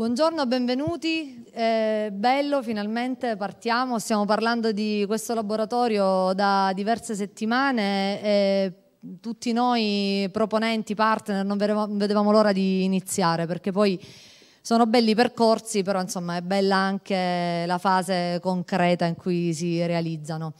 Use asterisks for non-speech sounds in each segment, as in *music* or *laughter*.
Buongiorno, benvenuti. Eh, bello, finalmente partiamo. Stiamo parlando di questo laboratorio da diverse settimane. E tutti noi proponenti, partner, non vedevamo l'ora di iniziare perché poi sono belli i percorsi, però insomma è bella anche la fase concreta in cui si realizzano.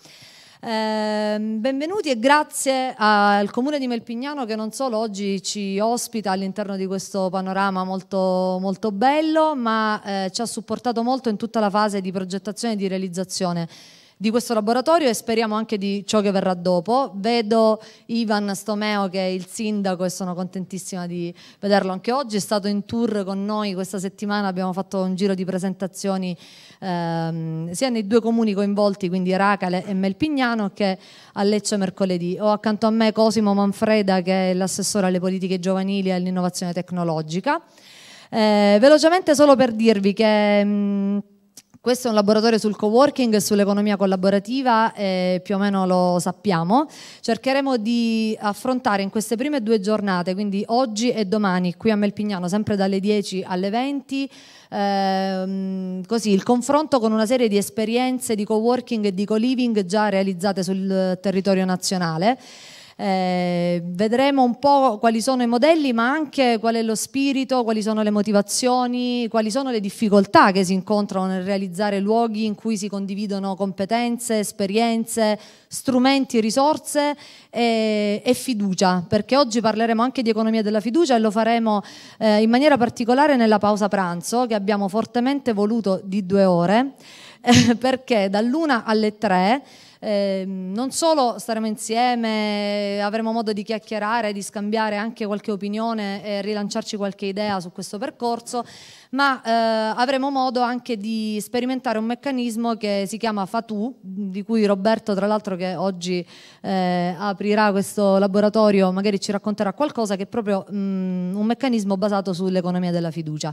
Ehm, benvenuti e grazie al Comune di Melpignano che non solo oggi ci ospita all'interno di questo panorama molto, molto bello, ma eh, ci ha supportato molto in tutta la fase di progettazione e di realizzazione di questo laboratorio e speriamo anche di ciò che verrà dopo. Vedo Ivan Stomeo che è il sindaco e sono contentissima di vederlo anche oggi, è stato in tour con noi questa settimana, abbiamo fatto un giro di presentazioni ehm, sia nei due comuni coinvolti, quindi Racale e Melpignano, che a Lecce mercoledì. Ho accanto a me Cosimo Manfreda che è l'assessore alle politiche giovanili e all'innovazione tecnologica. Eh, velocemente solo per dirvi che... Mh, mm, questo è un laboratorio sul co-working e sull'economia collaborativa, eh, più o meno lo sappiamo. Cercheremo di affrontare in queste prime due giornate, quindi oggi e domani, qui a Melpignano, sempre dalle 10 alle 20, ehm, così, il confronto con una serie di esperienze di co-working e di co-living già realizzate sul territorio nazionale. Eh, vedremo un po' quali sono i modelli, ma anche qual è lo spirito, quali sono le motivazioni, quali sono le difficoltà che si incontrano nel realizzare luoghi in cui si condividono competenze, esperienze, strumenti, risorse e, eh, e fiducia, perché oggi parleremo anche di economia della fiducia e lo faremo eh, in maniera particolare nella pausa pranzo che abbiamo fortemente voluto di due ore, eh, *laughs* perché dall'una alle tre Ehm, non solo staremo insieme, avremo modo di chiacchierare, di scambiare anche qualche opinione e rilanciarci qualche idea su questo percorso, ma eh, avremo modo anche di sperimentare un meccanismo che si chiama FATU, di cui Roberto tra l'altro che oggi eh, aprirà questo laboratorio magari ci racconterà qualcosa che è proprio mh, mm, un meccanismo basato sull'economia della fiducia.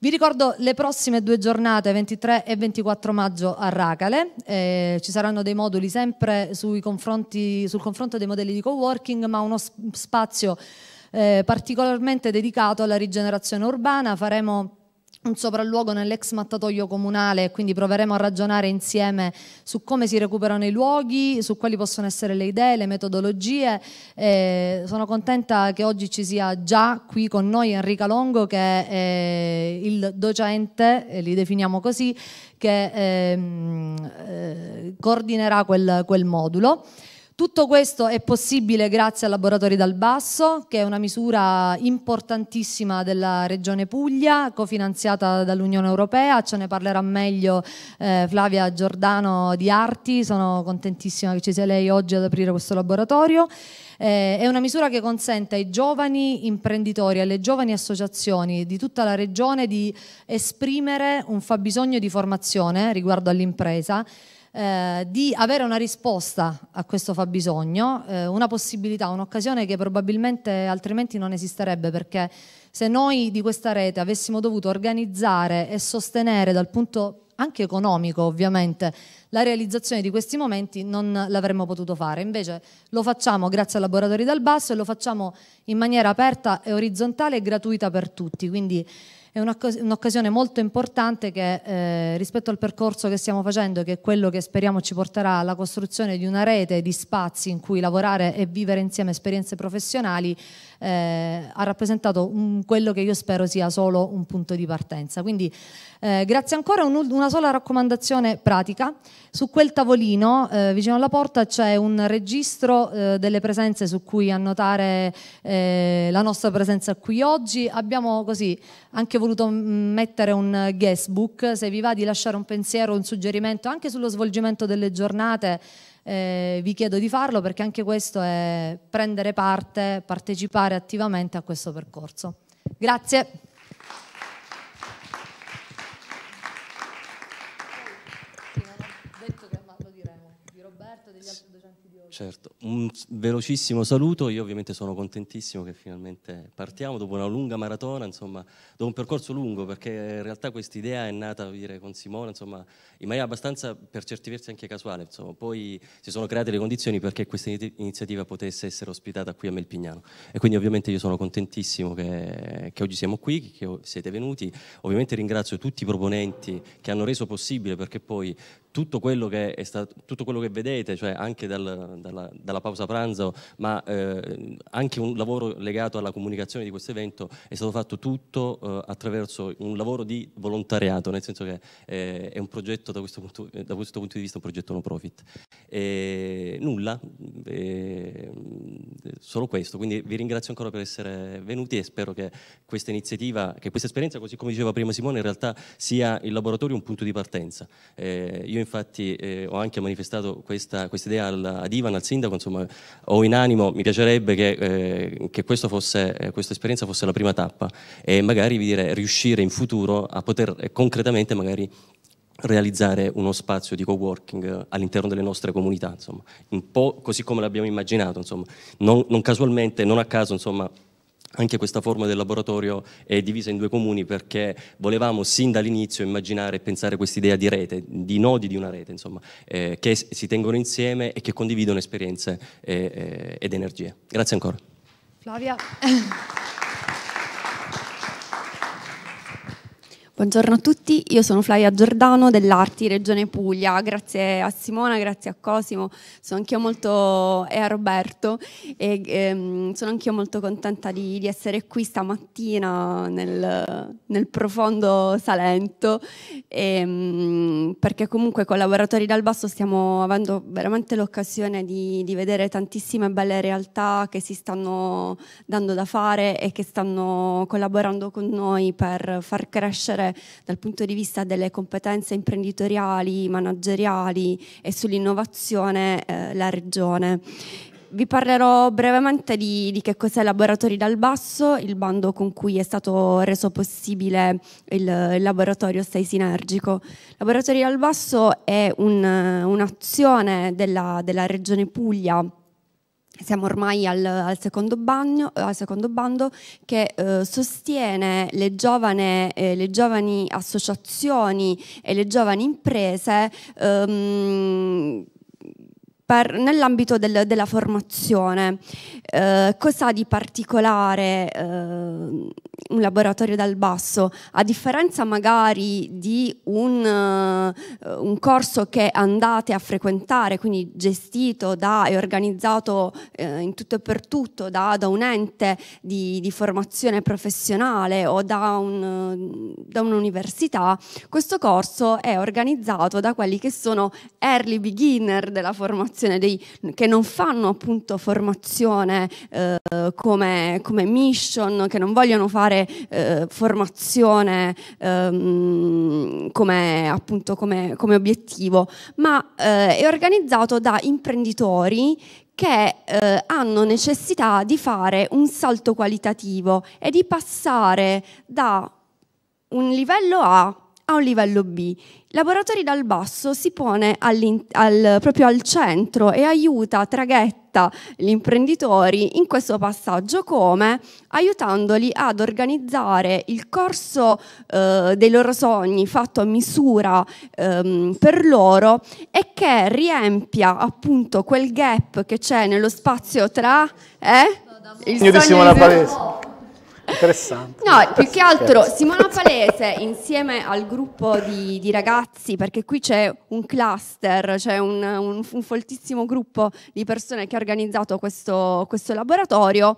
Vi ricordo le prossime due giornate, 23 e 24 maggio a Racale, eh, ci saranno dei moduli sempre sul confronto dei modelli di coworking, ma uno spazio eh, particolarmente dedicato alla rigenerazione urbana, faremo un sopralluogo nell'ex mattatoio comunale, quindi proveremo a ragionare insieme su come si recuperano i luoghi, su quali possono essere le idee, le metodologie. Eh, sono contenta che oggi ci sia già qui con noi Enrica Longo, che è eh, il docente, eh, li definiamo così, che ehm, eh, coordinerà quel, quel modulo. Tutto questo è possibile grazie al Laboratori dal Basso, che è una misura importantissima della Regione Puglia, cofinanziata dall'Unione Europea, ce ne parlerà meglio eh, Flavia Giordano di Arti, sono contentissima che ci sia lei oggi ad aprire questo laboratorio. Eh, è una misura che consente ai giovani imprenditori, alle giovani associazioni di tutta la regione di esprimere un fabbisogno di formazione riguardo all'impresa eh, di avere una risposta a questo fabbisogno, eh, una possibilità, un'occasione che probabilmente altrimenti non esisterebbe perché se noi di questa rete avessimo dovuto organizzare e sostenere dal punto anche economico ovviamente, la realizzazione di questi momenti non l'avremmo potuto fare. Invece lo facciamo grazie ai laboratori dal basso e lo facciamo in maniera aperta e orizzontale e gratuita per tutti. Quindi è un'occasione molto importante che eh, rispetto al percorso che stiamo facendo, che è quello che speriamo ci porterà alla costruzione di una rete di spazi in cui lavorare e vivere insieme esperienze professionali, eh, ha rappresentato un, quello che io spero sia solo un punto di partenza. Quindi eh, grazie ancora un, una sola raccomandazione pratica. Su quel tavolino, eh, vicino alla porta, c'è un registro eh, delle presenze su cui annotare eh, la nostra presenza qui oggi. Abbiamo così anche voluto mm, mettere un guest book, se vi va di lasciare un pensiero, un suggerimento anche sullo svolgimento delle giornate. Eh, vi chiedo di farlo perché anche questo è prendere parte, partecipare attivamente a questo percorso. Grazie. Roberto degli Altodocenti di oggi. Certo, un velocissimo saluto, io ovviamente sono contentissimo che finalmente partiamo dopo una lunga maratona, insomma, dopo un percorso lungo, perché in realtà questa idea è nata dire, con Simona, insomma, in maniera abbastanza, per certi versi anche casuale, insomma, poi si sono create le condizioni perché questa iniziativa potesse essere ospitata qui a Melpignano e quindi ovviamente io sono contentissimo che, che oggi siamo qui, che siete venuti, ovviamente ringrazio tutti i proponenti che hanno reso possibile perché poi tutto quello, stato, tutto quello che, vedete, cioè anche dal, dalla, dalla, pausa pranzo, ma eh, anche un lavoro legato alla comunicazione di questo evento, è stato fatto tutto eh, attraverso un lavoro di volontariato, nel senso che eh, è un progetto, da questo, punto, da questo, punto, di vista, un progetto no profit. E, nulla, e, solo questo, quindi vi ringrazio ancora per essere venuti e spero che questa iniziativa, che questa esperienza, così come diceva prima Simone, in realtà sia il laboratorio un punto di partenza. Eh, io io infatti eh, ho anche manifestato questa idea ad Ivan, al sindaco, insomma, ho in animo, mi piacerebbe che, eh, che fosse, eh, questa esperienza fosse la prima tappa e magari dire, riuscire in futuro a poter eh, concretamente magari realizzare uno spazio di co-working eh, all'interno delle nostre comunità, insomma, un po' così come l'abbiamo immaginato, non, non, casualmente, non a caso, insomma, anche questa forma del laboratorio è divisa in due comuni perché volevamo sin dall'inizio immaginare e pensare quest'idea di rete, di nodi di una rete, insomma, eh, che si tengono insieme e che condividono esperienze eh, eh ed energie. Grazie ancora. Flavia. Buongiorno a tutti, io sono Flavia Giordano dell'Arti Regione Puglia, grazie a Simona, grazie a Cosimo sono anch'io molto, e a Roberto, e, ehm, sono anch'io molto contenta di, di, essere qui stamattina nel, nel profondo Salento, ehm, perché comunque con Laboratori dal Basso stiamo avendo veramente l'occasione di, di vedere tantissime belle realtà che si stanno dando da fare e che stanno collaborando con noi per far crescere dal punto di vista delle competenze imprenditoriali, manageriali e sull'innovazione eh, la regione. Vi parlerò brevemente di, di che cos'è Laboratori dal Basso, il bando con cui è stato reso possibile il, il laboratorio Stai Sinergico. Laboratori dal Basso è un, un'azione della, della Regione Puglia siamo ormai al, al, secondo, bagno, al secondo, bando che eh, sostiene le, giovane, eh, le, giovani associazioni e le giovani imprese ehm, nell'ambito del, della formazione. Eh, cosa di particolare ehm, un laboratorio dal basso, a differenza magari di un, uh, un corso che andate a frequentare, quindi gestito da, e organizzato uh, in tutto e per tutto da, da un ente di, di, formazione professionale o da, un, eh, da un'università, questo corso è organizzato da quelli che sono early beginner della formazione, dei, che non fanno appunto formazione come, come mission, che non vogliono fare eh, formazione ehm, come, appunto, come, come, obiettivo, ma eh, è organizzato da imprenditori che eh, hanno necessità di fare un salto qualitativo e di passare da un livello A a un livello B. Laboratori dal basso si pone al, proprio al centro e aiuta, traghetta gli imprenditori in questo passaggio come aiutandoli ad organizzare il corso eh, dei loro sogni fatto a misura ehm, per loro e che riempia appunto quel gap che c'è nello spazio tra... Eh? Il sogno di Simona Palese interessante. No, più che altro Simona Palese insieme al gruppo di, di ragazzi, perché qui c'è un cluster, c'è un, un, un, foltissimo gruppo di persone che ha organizzato questo, questo laboratorio.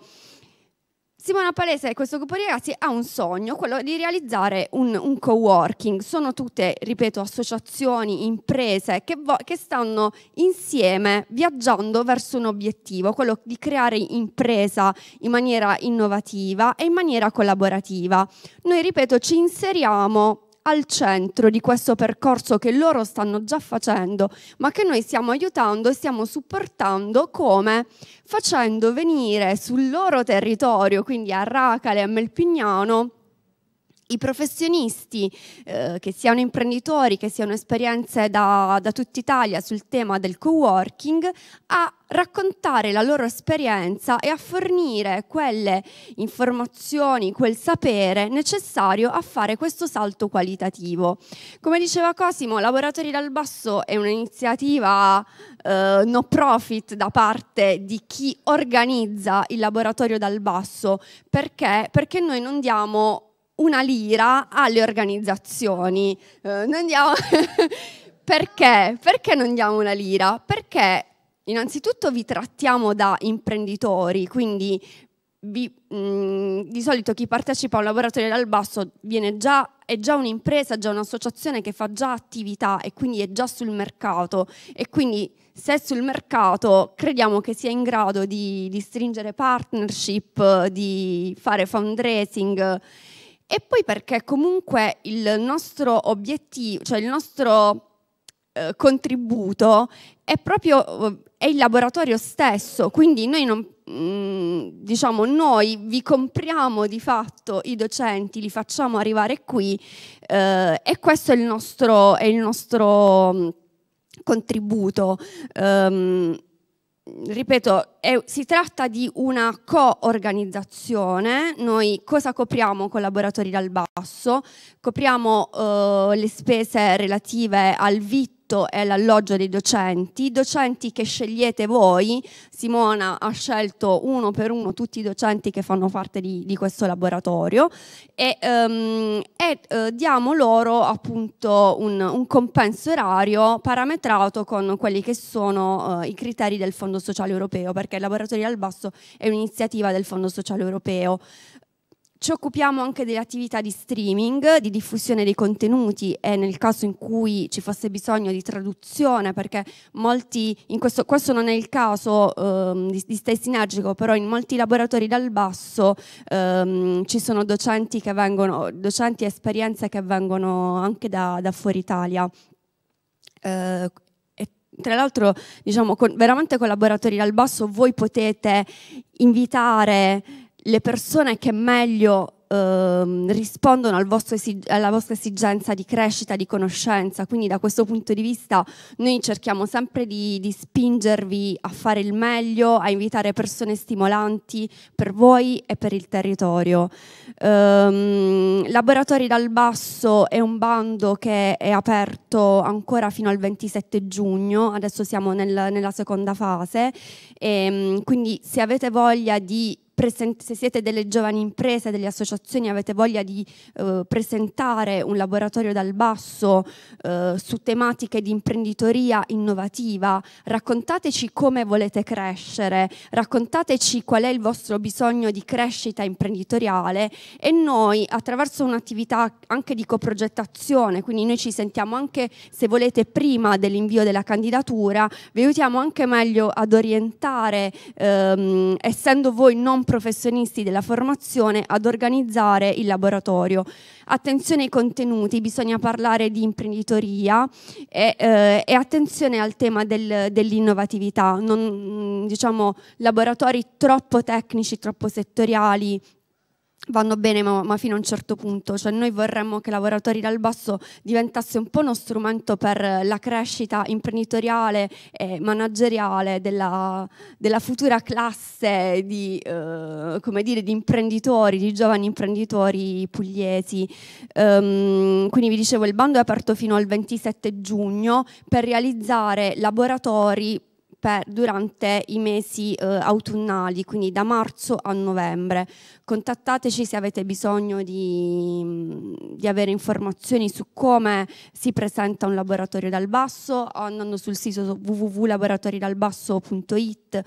Simona Palese e questo gruppo di ragazzi ha un sogno, quello di realizzare un, un co-working. Sono tutte, ripeto, associazioni, imprese che, che, stanno insieme viaggiando verso un obiettivo, quello di creare impresa in maniera innovativa e in maniera collaborativa. Noi, ripeto, ci inseriamo al centro di questo percorso che loro stanno già facendo, ma che noi stiamo aiutando e stiamo supportando come facendo venire sul loro territorio, quindi a Racale, e a Melpignano, i professionisti, eh, che siano imprenditori, che siano esperienze da, da tutta Italia sul tema del co-working, a raccontare la loro esperienza e a fornire quelle informazioni, quel sapere necessario a fare questo salto qualitativo. Come diceva Cosimo, Laboratori dal Basso è un'iniziativa eh, no profit da parte di chi organizza il laboratorio dal basso, perché? Perché noi non diamo una lira alle organizzazioni. Eh, diamo... *laughs* Perché? Perché non diamo una lira? Perché innanzitutto vi trattiamo da imprenditori, quindi vi, mh, mm, di solito chi partecipa a un laboratorio dal basso già, è già un'impresa, è già un'associazione che fa già attività e quindi è già sul mercato e quindi se è sul mercato crediamo che sia in grado di, di stringere partnership, di fare fundraising e poi perché comunque il nostro obiettivo, cioè il nostro eh, contributo è proprio è il laboratorio stesso, quindi noi non, mm, diciamo noi vi compriamo di fatto i docenti, li facciamo arrivare qui eh, e questo è il nostro, è il nostro mm, contributo. Um, ripeto, è, si tratta di una co-organizzazione, noi cosa copriamo con laboratori dal basso? Copriamo eh, le spese relative al vitto vitto e l'alloggio dei docenti, i docenti che scegliete voi, Simona ha scelto uno per uno tutti i docenti che fanno parte di, di questo laboratorio e, um, e uh, diamo loro appunto un, un, compenso orario parametrato con quelli che sono uh, i criteri del Fondo Sociale Europeo, perché il Laboratorio al Basso è un'iniziativa del Fondo Sociale Europeo. Ci occupiamo anche delle attività di streaming, di diffusione dei contenuti e nel caso in cui ci fosse bisogno di traduzione, perché molti, questo, questo, non è il caso ehm, di, di Stay Sinergico, però in molti laboratori dal basso ehm, ci sono docenti, che vengono, docenti e esperienze che vengono anche da, da fuori Italia. Eh, tra l'altro, diciamo, con, veramente laboratori dal basso, voi potete invitare le persone che meglio eh, rispondono al alla vostra esigenza di crescita, di conoscenza, quindi da questo punto di vista noi cerchiamo sempre di, di spingervi a fare il meglio, a invitare persone stimolanti per voi e per il territorio. Um, Laboratori dal Basso è un bando che è aperto ancora fino al 27 giugno, adesso siamo nel, nella seconda fase, e, ehm, quindi se avete voglia di se siete delle giovani imprese, delle associazioni, avete voglia di eh, presentare un laboratorio dal basso eh, su tematiche di imprenditoria innovativa, raccontateci come volete crescere, raccontateci qual è il vostro bisogno di crescita imprenditoriale e noi attraverso un'attività anche di coprogettazione, quindi noi ci sentiamo anche se volete prima dell'invio della candidatura, vi aiutiamo anche meglio ad orientare, ehm, essendo voi non professionisti della formazione ad organizzare il laboratorio. Attenzione ai contenuti, bisogna parlare di imprenditoria e, eh, e attenzione al tema del, dell'innovatività, non mm, diciamo laboratori troppo tecnici, troppo settoriali vanno bene ma, ma, fino a un certo punto, cioè noi vorremmo che Lavoratori dal Basso diventasse un po' uno strumento per la crescita imprenditoriale e manageriale della, della futura classe di, eh, dire, di, imprenditori, di giovani imprenditori pugliesi. Um, quindi vi dicevo il bando è aperto fino al 27 giugno per realizzare laboratori per, durante i mesi eh, autunnali, quindi da marzo a novembre contattateci se avete bisogno di, di, avere informazioni su come si presenta un laboratorio dal basso o andando sul sito www.laboratoridalbasso.it um,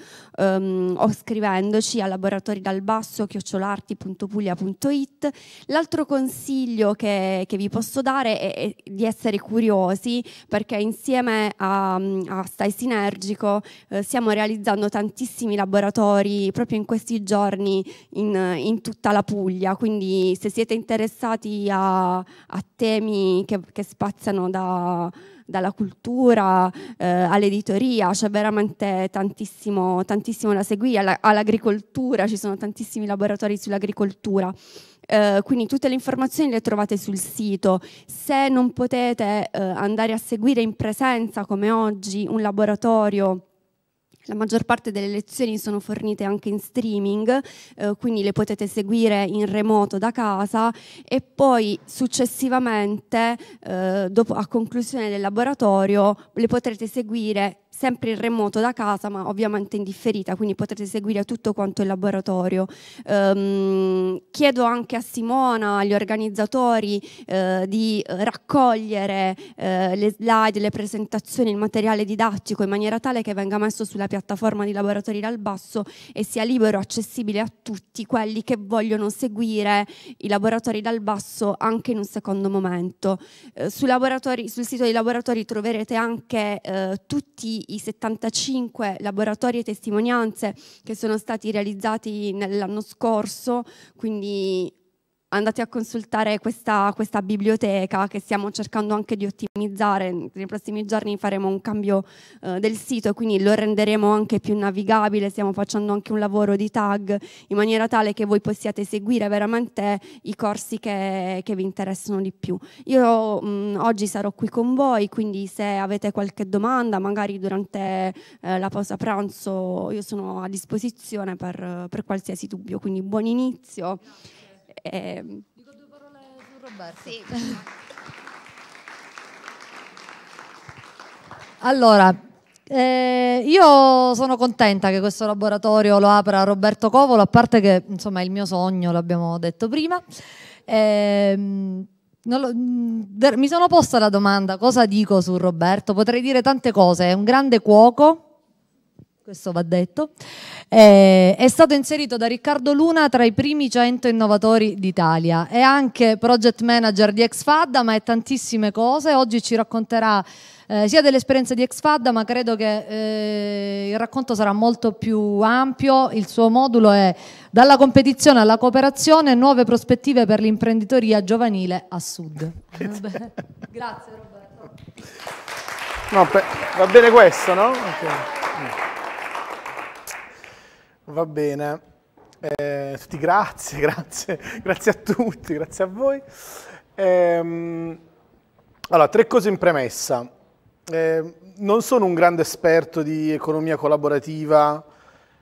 ehm, o scrivendoci a laboratoriedalbasso.it L'altro consiglio che, che, vi posso dare è, è, di essere curiosi perché insieme a, a Stai Sinergico eh, stiamo realizzando tantissimi laboratori proprio in questi giorni in, in in tutta la Puglia, quindi se siete interessati a, a temi che, che spaziano da, dalla cultura eh, all'editoria, c'è veramente tantissimo, tantissimo da seguire, alla, all'agricoltura, ci sono tantissimi laboratori sull'agricoltura. Eh, quindi tutte le informazioni le trovate sul sito. Se non potete eh, andare a seguire in presenza come oggi un laboratorio la maggior parte delle lezioni sono fornite anche in streaming, eh, quindi le potete seguire in remoto da casa e poi successivamente, eh, dopo, a conclusione del laboratorio, le potrete seguire sempre in remoto da casa, ma ovviamente in differita, quindi potrete seguire tutto quanto il laboratorio. Um, chiedo anche a Simona, agli organizzatori, eh, di raccogliere eh, le slide, le presentazioni, il materiale didattico in maniera tale che venga messo sulla piattaforma di laboratori dal basso e sia libero, accessibile a tutti quelli che vogliono seguire i laboratori dal basso anche in un secondo momento. Eh, sul, sul, sito dei laboratori troverete anche eh, tutti i i 75 laboratori e testimonianze che sono stati realizzati nell'anno scorso, quindi andate a consultare questa, questa, biblioteca che stiamo cercando anche di ottimizzare. Nei prossimi giorni faremo un cambio eh, del sito e quindi lo renderemo anche più navigabile, stiamo facendo anche un lavoro di tag in maniera tale che voi possiate seguire veramente i corsi che, che vi interessano di più. Io mh, mm, oggi sarò qui con voi, quindi se avete qualche domanda, magari durante eh, la pausa pranzo, io sono a disposizione per, per qualsiasi dubbio, quindi buon inizio. Eh, Dico due parole su Roberto. Sì. *laughs* allora, eh, io sono contenta che questo laboratorio lo apra Roberto Covolo, a parte che insomma è il mio sogno, l'abbiamo detto prima. Eh, lo, mm, mi sono posta la domanda cosa dico su Roberto, potrei dire tante cose, è un grande cuoco, questo va detto, eh, è stato inserito da Riccardo Luna tra i primi 100 innovatori d'Italia. È anche project manager di Exfadda, ma è tantissime cose. Oggi ci racconterà eh, sia dell'esperienza di Exfadda, ma credo che eh, il racconto sarà molto più ampio. Il suo modulo è dalla competizione alla cooperazione, nuove prospettive per l'imprenditoria giovanile a Sud. *laughs* Grazie Roberto. No, va bene questo, no? Okay. Va bene. Eh, tutti grazie, *laughs* grazie, grazie a tutti, grazie a voi. Eh, allora, tre cose in premessa. Eh, non sono un grande esperto di economia collaborativa,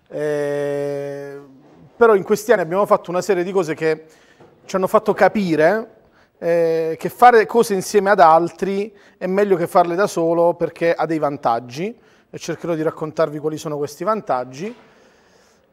eh, però in questi anni abbiamo fatto una serie di cose che ci hanno fatto capire eh, che fare cose insieme ad altri è meglio che farle da solo perché ha dei vantaggi e cercherò di raccontarvi quali sono questi vantaggi.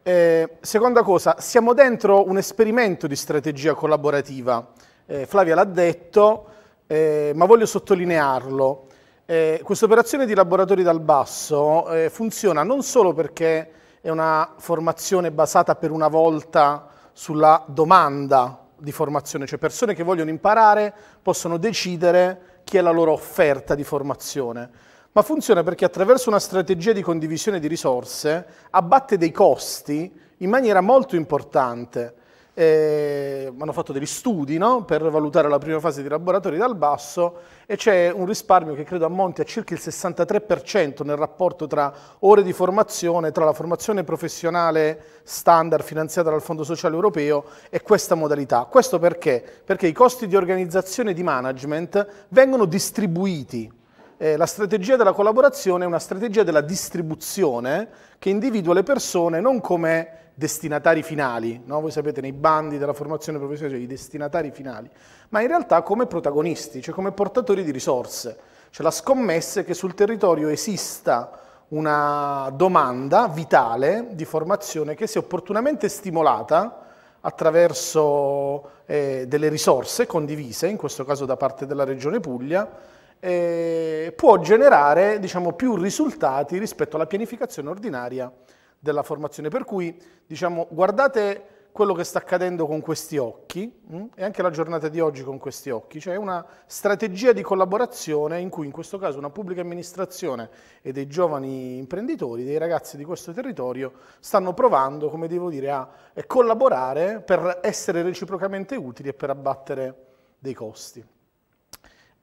Eh, seconda cosa, siamo dentro un esperimento di strategia collaborativa. Eh, Flavia l'ha detto, eh, ma voglio sottolinearlo. Eh, questa operazione di laboratori dal basso eh, funziona non solo perché è una formazione basata per una volta sulla domanda di formazione, cioè persone che vogliono imparare possono decidere chi è la loro offerta di formazione ma funziona perché attraverso una strategia di condivisione di risorse abbatte dei costi in maniera molto importante. Eh, hanno fatto degli studi no? per valutare la prima fase di laboratori dal basso e c'è un risparmio che credo ammonti a circa il 63% nel rapporto tra ore di formazione, tra la formazione professionale standard finanziata dal Fondo Sociale Europeo e questa modalità. Questo perché? Perché i costi di organizzazione e di management vengono distribuiti eh, la strategia della collaborazione è una strategia della distribuzione che individua le persone non come destinatari finali, no? voi sapete nei bandi della formazione professionale cioè i destinatari finali, ma in realtà come protagonisti, cioè come portatori di risorse. Cioè la scommessa è che sul territorio esista una domanda vitale di formazione che sia opportunamente stimolata attraverso eh, delle risorse condivise, in questo caso da parte della Regione Puglia, eh, può generare diciamo, più risultati rispetto alla pianificazione ordinaria della formazione. Per cui diciamo, guardate quello che sta accadendo con questi occhi mh? Mm, e anche la giornata di oggi con questi occhi, cioè una strategia di collaborazione in cui in questo caso una pubblica amministrazione e dei giovani imprenditori, dei ragazzi di questo territorio stanno provando, come devo dire, a eh, collaborare per essere reciprocamente utili e per abbattere dei costi.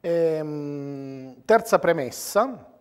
Ehm, terza premessa,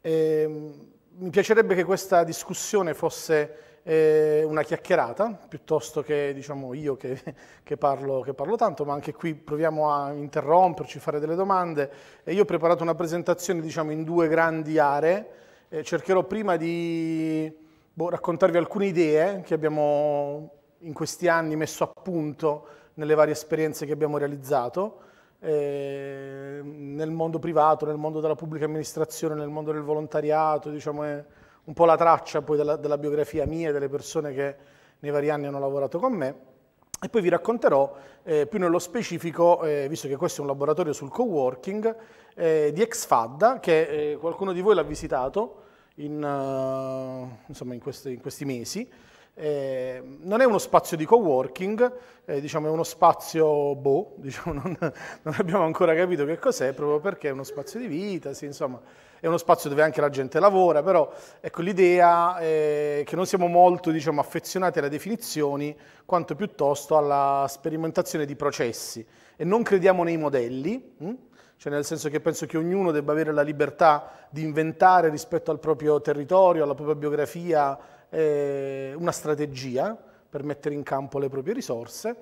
ehm, mi piacerebbe che questa discussione fosse eh, una chiacchierata, piuttosto che diciamo, io che, *laughs* che, parlo, che, parlo, tanto, ma anche qui proviamo a interromperci, fare delle domande. E io ho preparato una presentazione diciamo, in due grandi aree, eh, cercherò prima di boh, raccontarvi alcune idee che abbiamo in questi anni messo a punto nelle varie esperienze che abbiamo realizzato, eh, nel mondo privato, nel mondo della pubblica amministrazione, nel mondo del volontariato, diciamo è un po' la traccia poi della, della biografia mia e delle persone che nei vari anni hanno lavorato con me. E poi vi racconterò eh, più nello specifico, eh, visto che questo è un laboratorio sul co-working, eh, di Exfadda, che eh, qualcuno di voi l'ha visitato in, uh, insomma, in, questi, in questi mesi. Eh, non è uno spazio di coworking, eh, diciamo è uno spazio boh, *laughs* diciamo non, non, abbiamo ancora capito che cos'è, proprio perché è uno spazio di vita, sì, insomma, è uno spazio dove anche la gente lavora, però ecco, l'idea è eh, che non siamo molto diciamo, affezionati alle definizioni, quanto piuttosto alla sperimentazione di processi e non crediamo nei modelli, mh? Hm? cioè nel senso che penso che ognuno debba avere la libertà di inventare rispetto al proprio territorio, alla propria biografia, eh, una strategia per mettere in campo le proprie risorse,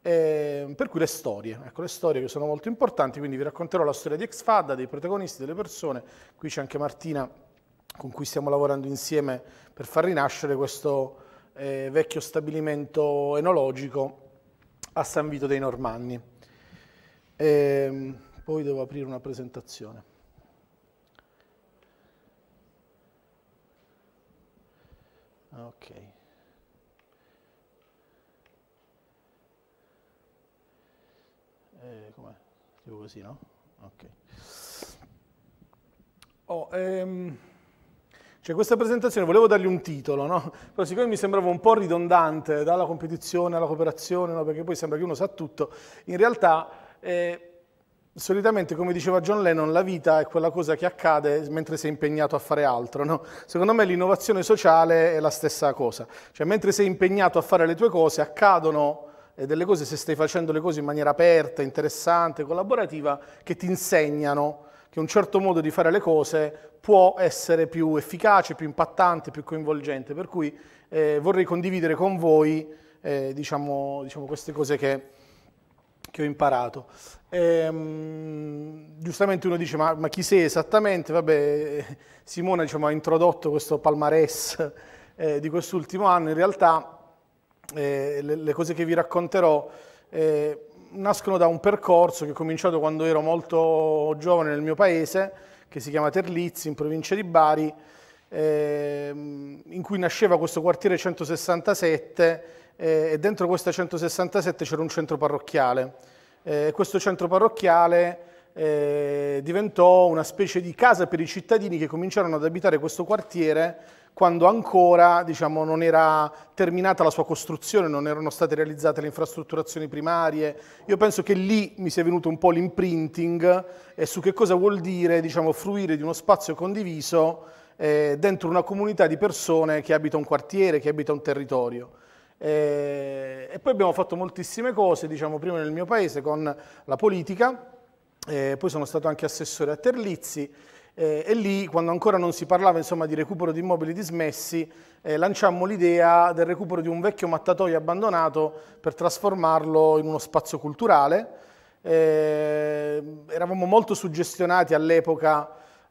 eh, per cui le storie, ecco le storie che sono molto importanti, quindi vi racconterò la storia di Exfada, dei protagonisti, delle persone, qui c'è anche Martina con cui stiamo lavorando insieme per far rinascere questo eh, vecchio stabilimento enologico a San Vito dei Normanni. E, ehm, poi devo aprire una presentazione. Ok. Eh, com'è? Scrivo così, no? Ok. Oh, ehm, cioè questa presentazione volevo dargli un titolo, no? Però siccome mi sembrava un po' ridondante dalla competizione alla cooperazione, no? perché poi sembra che uno sa tutto, in realtà eh, Solitamente, come diceva John Lennon, la vita è quella cosa che accade mentre sei impegnato a fare altro. No? Secondo me l'innovazione sociale è la stessa cosa. Cioè, mentre sei impegnato a fare le tue cose, accadono eh, delle cose, se stai facendo le cose in maniera aperta, interessante, collaborativa, che ti insegnano che un certo modo di fare le cose può essere più efficace, più impattante, più coinvolgente. Per cui eh, vorrei condividere con voi eh, diciamo, diciamo queste cose che che ho imparato. Ehm, giustamente uno dice, ma, ma, chi sei esattamente? Vabbè, eh, Simone diciamo, ha introdotto questo palmarès eh, di quest'ultimo anno, in realtà eh, le, le, cose che vi racconterò eh, nascono da un percorso che ho cominciato quando ero molto giovane nel mio paese, che si chiama Terlizzi, in provincia di Bari, ehm, in cui nasceva questo quartiere 167 eh, e dentro questa 167 c'era un centro parrocchiale. Eh, questo centro parrocchiale eh, diventò una specie di casa per i cittadini che cominciarono ad abitare questo quartiere quando ancora diciamo, non era terminata la sua costruzione, non erano state realizzate le infrastrutturazioni primarie. Io penso che lì mi sia venuto un po' l'imprinting eh, su che cosa vuol dire diciamo, fruire di uno spazio condiviso eh, dentro una comunità di persone che abita un quartiere, che abita un territorio. Eh, e poi abbiamo fatto moltissime cose, diciamo prima nel mio paese con la politica, eh, poi sono stato anche assessore a Terlizzi eh, e lì quando ancora non si parlava insomma, di recupero di immobili dismessi eh, lanciammo l'idea del recupero di un vecchio mattatoio abbandonato per trasformarlo in uno spazio culturale. Eh, eravamo molto suggestionati all'epoca eh,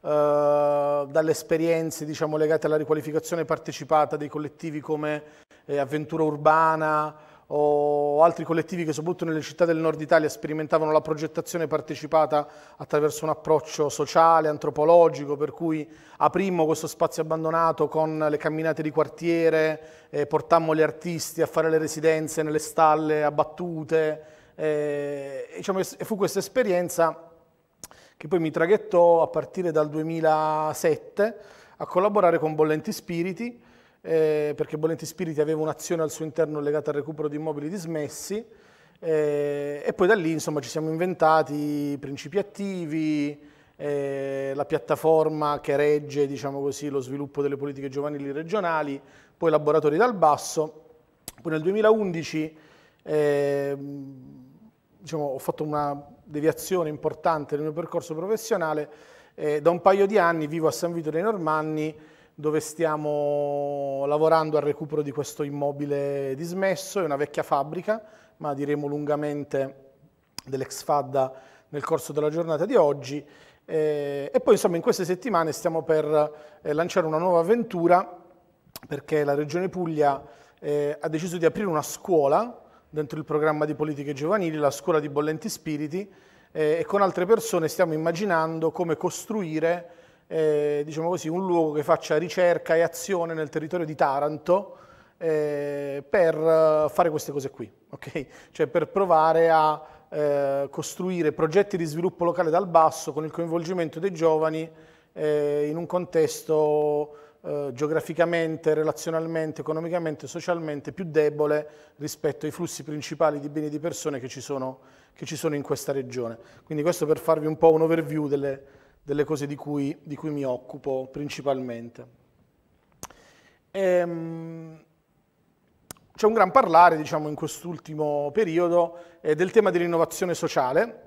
dalle esperienze diciamo, legate alla riqualificazione partecipata dei collettivi come eh, Avventura Urbana o altri collettivi che soprattutto nelle città del nord Italia sperimentavano la progettazione partecipata attraverso un approccio sociale, antropologico, per cui aprimmo questo spazio abbandonato con le camminate di quartiere, eh, portammo gli artisti a fare le residenze nelle stalle abbattute, eh, diciamo, e fu questa esperienza che poi mi traghettò a partire dal 2007 a collaborare con Bollenti Spiriti, eh, perché Bolenti Spiriti aveva un'azione al suo interno legata al recupero di immobili dismessi eh, e poi da lì insomma, ci siamo inventati i principi attivi, eh, la piattaforma che regge diciamo così, lo sviluppo delle politiche giovanili regionali, poi laboratori dal basso. Poi nel 2011 ehm, diciamo, ho fatto una deviazione importante nel mio percorso professionale, eh, da un paio di anni vivo a San Vito dei Normanni, dove stiamo lavorando al recupero di questo immobile dismesso, è una vecchia fabbrica, ma diremo lungamente dell'ex Fadda nel corso della giornata di oggi. Eh, e poi insomma in queste settimane stiamo per eh, lanciare una nuova avventura perché la Regione Puglia eh, ha deciso di aprire una scuola dentro il programma di politiche giovanili, la scuola di Bollenti Spiriti, eh, e con altre persone stiamo immaginando come costruire eh, diciamo così, un luogo che faccia ricerca e azione nel territorio di Taranto eh, per eh, fare queste cose qui, okay? cioè per provare a eh, costruire progetti di sviluppo locale dal basso con il coinvolgimento dei giovani eh, in un contesto eh, geograficamente, relazionalmente, economicamente, socialmente più debole rispetto ai flussi principali di beni e di persone che ci sono, che ci sono in questa regione. Quindi questo per farvi un po' un overview delle, delle cose di cui, di cui mi occupo principalmente. Ehm, c'è un gran parlare, diciamo, in quest'ultimo periodo eh, del tema dell'innovazione sociale,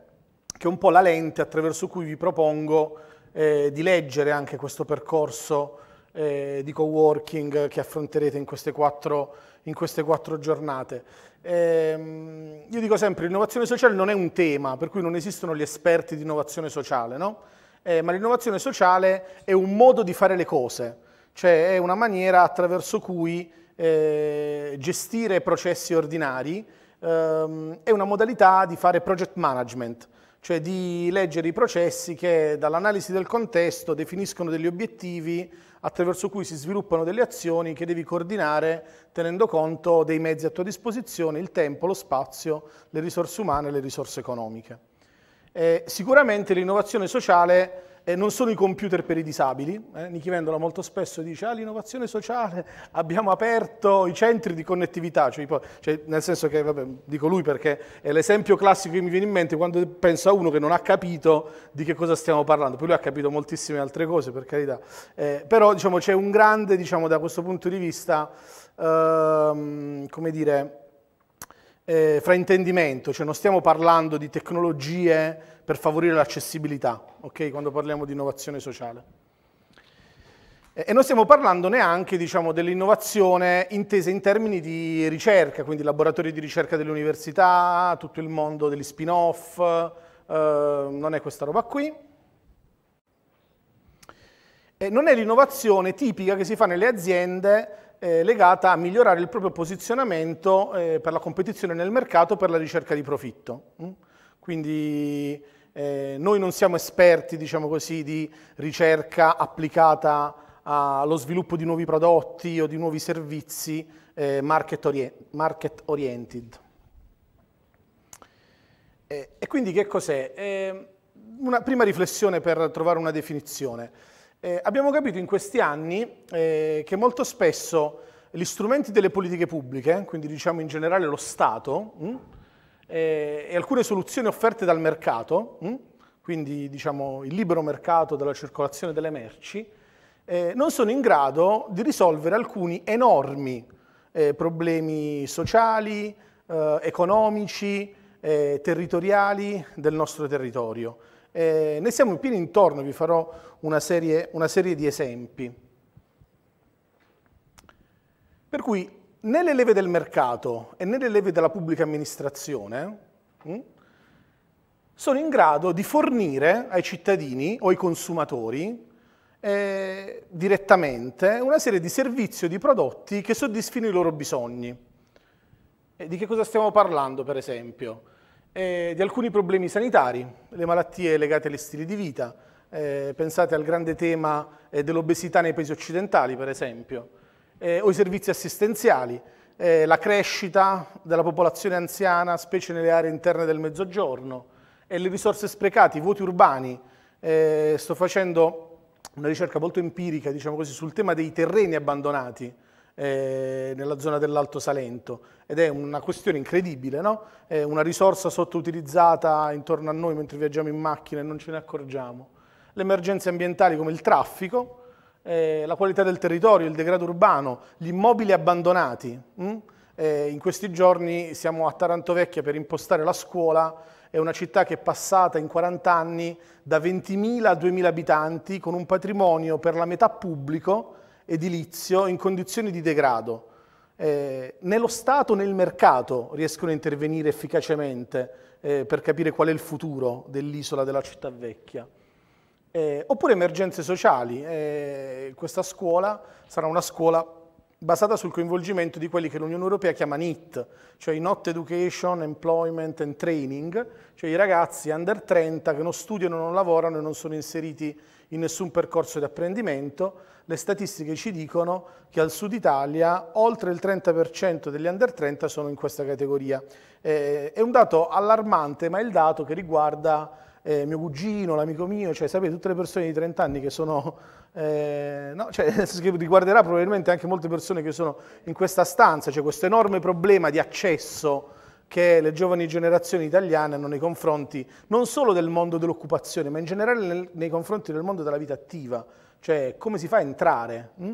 che è un po' la lente attraverso cui vi propongo eh, di leggere anche questo percorso eh, di co-working che affronterete in queste quattro, in queste quattro giornate. Ehm, io dico sempre, l'innovazione sociale non è un tema, per cui non esistono gli esperti di innovazione sociale, no? eh, ma l'innovazione sociale è un modo di fare le cose, cioè è una maniera attraverso cui eh, gestire processi ordinari, ehm, è una modalità di fare project management, cioè di leggere i processi che dall'analisi del contesto definiscono degli obiettivi attraverso cui si sviluppano delle azioni che devi coordinare tenendo conto dei mezzi a tua disposizione, il tempo, lo spazio, le risorse umane e le risorse economiche. Eh, sicuramente l'innovazione sociale eh, non sono i computer per i disabili, eh, Nichi Vendola molto spesso dice ah l'innovazione sociale, abbiamo aperto i centri di connettività, cioè, cioè, nel senso che vabbè, dico lui perché è l'esempio classico che mi viene in mente quando penso a uno che non ha capito di che cosa stiamo parlando, poi lui ha capito moltissime altre cose per carità, eh, però diciamo, c'è un grande diciamo, da questo punto di vista, ehm, come dire, eh, fraintendimento, cioè non stiamo parlando di tecnologie per favorire l'accessibilità, ok? quando parliamo di innovazione sociale. E non stiamo parlando neanche diciamo, dell'innovazione intesa in termini di ricerca, quindi laboratori di ricerca delle università, tutto il mondo degli spin-off, eh, non è questa roba qui. E non è l'innovazione tipica che si fa nelle aziende eh, legata a migliorare il proprio posizionamento eh, per la competizione nel mercato per la ricerca di profitto. Mm? Quindi eh, noi non siamo esperti, diciamo così, di ricerca applicata allo sviluppo di nuovi prodotti o di nuovi servizi eh, market, orient market, oriented. Eh, e quindi che cos'è? Eh, una prima riflessione per trovare una definizione. Eh, abbiamo capito in questi anni eh, che molto spesso gli strumenti delle politiche pubbliche, quindi diciamo in generale lo Stato, mh, mm, eh, e alcune soluzioni offerte dal mercato, mh, mm, quindi diciamo il libero mercato della circolazione delle merci, eh, non sono in grado di risolvere alcuni enormi eh, problemi sociali, eh, economici, territoriali del nostro territorio. Eh, ne siamo in pieno intorno, vi farò una serie, una serie di esempi. Per cui nelle leve del mercato e nelle leve della pubblica amministrazione mh, mm, sono in grado di fornire ai cittadini o ai consumatori eh, direttamente una serie di servizi o di prodotti che soddisfino i loro bisogni. E di che cosa stiamo parlando, per esempio? eh, di alcuni problemi sanitari, le malattie legate agli stili di vita, eh, pensate al grande tema eh, dell'obesità nei paesi occidentali per esempio, eh, o i servizi assistenziali, eh, la crescita della popolazione anziana, specie nelle aree interne del mezzogiorno, e le risorse sprecate, i vuoti urbani. Eh, sto facendo una ricerca molto empirica diciamo così, sul tema dei terreni abbandonati, eh, nella zona dell'Alto Salento ed è una questione incredibile, no? è una risorsa sottoutilizzata intorno a noi mentre viaggiamo in macchina e non ce ne accorgiamo. Le emergenze ambientali come il traffico, eh, la qualità del territorio, il degrado urbano, gli immobili abbandonati. Mm? Eh, in questi giorni siamo a Taranto Vecchia per impostare la scuola, è una città che è passata in 40 anni da 20.000 a 2.000 abitanti con un patrimonio per la metà pubblico edilizio in condizioni di degrado. Eh, nello Stato, nel mercato riescono a intervenire efficacemente eh, per capire qual è il futuro dell'isola della città vecchia. Eh, oppure emergenze sociali. Eh, questa scuola sarà una scuola basata sul coinvolgimento di quelli che l'Unione Europea chiama NIT, cioè Not Education, Employment and Training, cioè i ragazzi under 30 che non studiano, non lavorano e non sono inseriti in nessun percorso di apprendimento. Le statistiche ci dicono che al sud Italia oltre il 30% degli under 30 sono in questa categoria. Eh, è un dato allarmante, ma è il dato che riguarda eh, mio cugino, l'amico mio, cioè sapete, tutte le persone di 30 anni che sono eh, no, cioè, *laughs* riguarderà probabilmente anche molte persone che sono in questa stanza, c'è cioè questo enorme problema di accesso che le giovani generazioni italiane hanno nei confronti non solo del mondo dell'occupazione, ma in generale nel, nei confronti del mondo della vita attiva, cioè come si fa a entrare. Hm?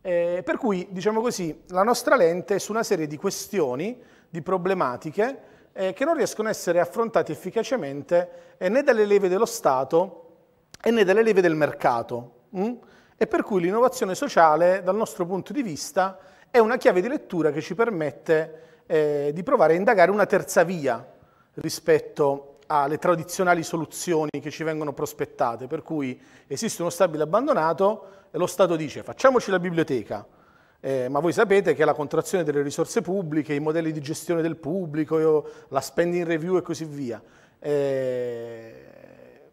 Eh, per cui, diciamo così, la nostra lente è su una serie di questioni, di problematiche, eh, che non riescono a essere affrontate efficacemente eh, né dalle leve dello Stato eh, né dalle leve del mercato. Hm? E per cui l'innovazione sociale, dal nostro punto di vista, è una chiave di lettura che ci permette eh, di provare a indagare una terza via rispetto alle tradizionali soluzioni che ci vengono prospettate, per cui esiste uno stabile abbandonato e lo Stato dice facciamoci la biblioteca, eh, ma voi sapete che la contrazione delle risorse pubbliche, i modelli di gestione del pubblico, la spending review e così via. Eh,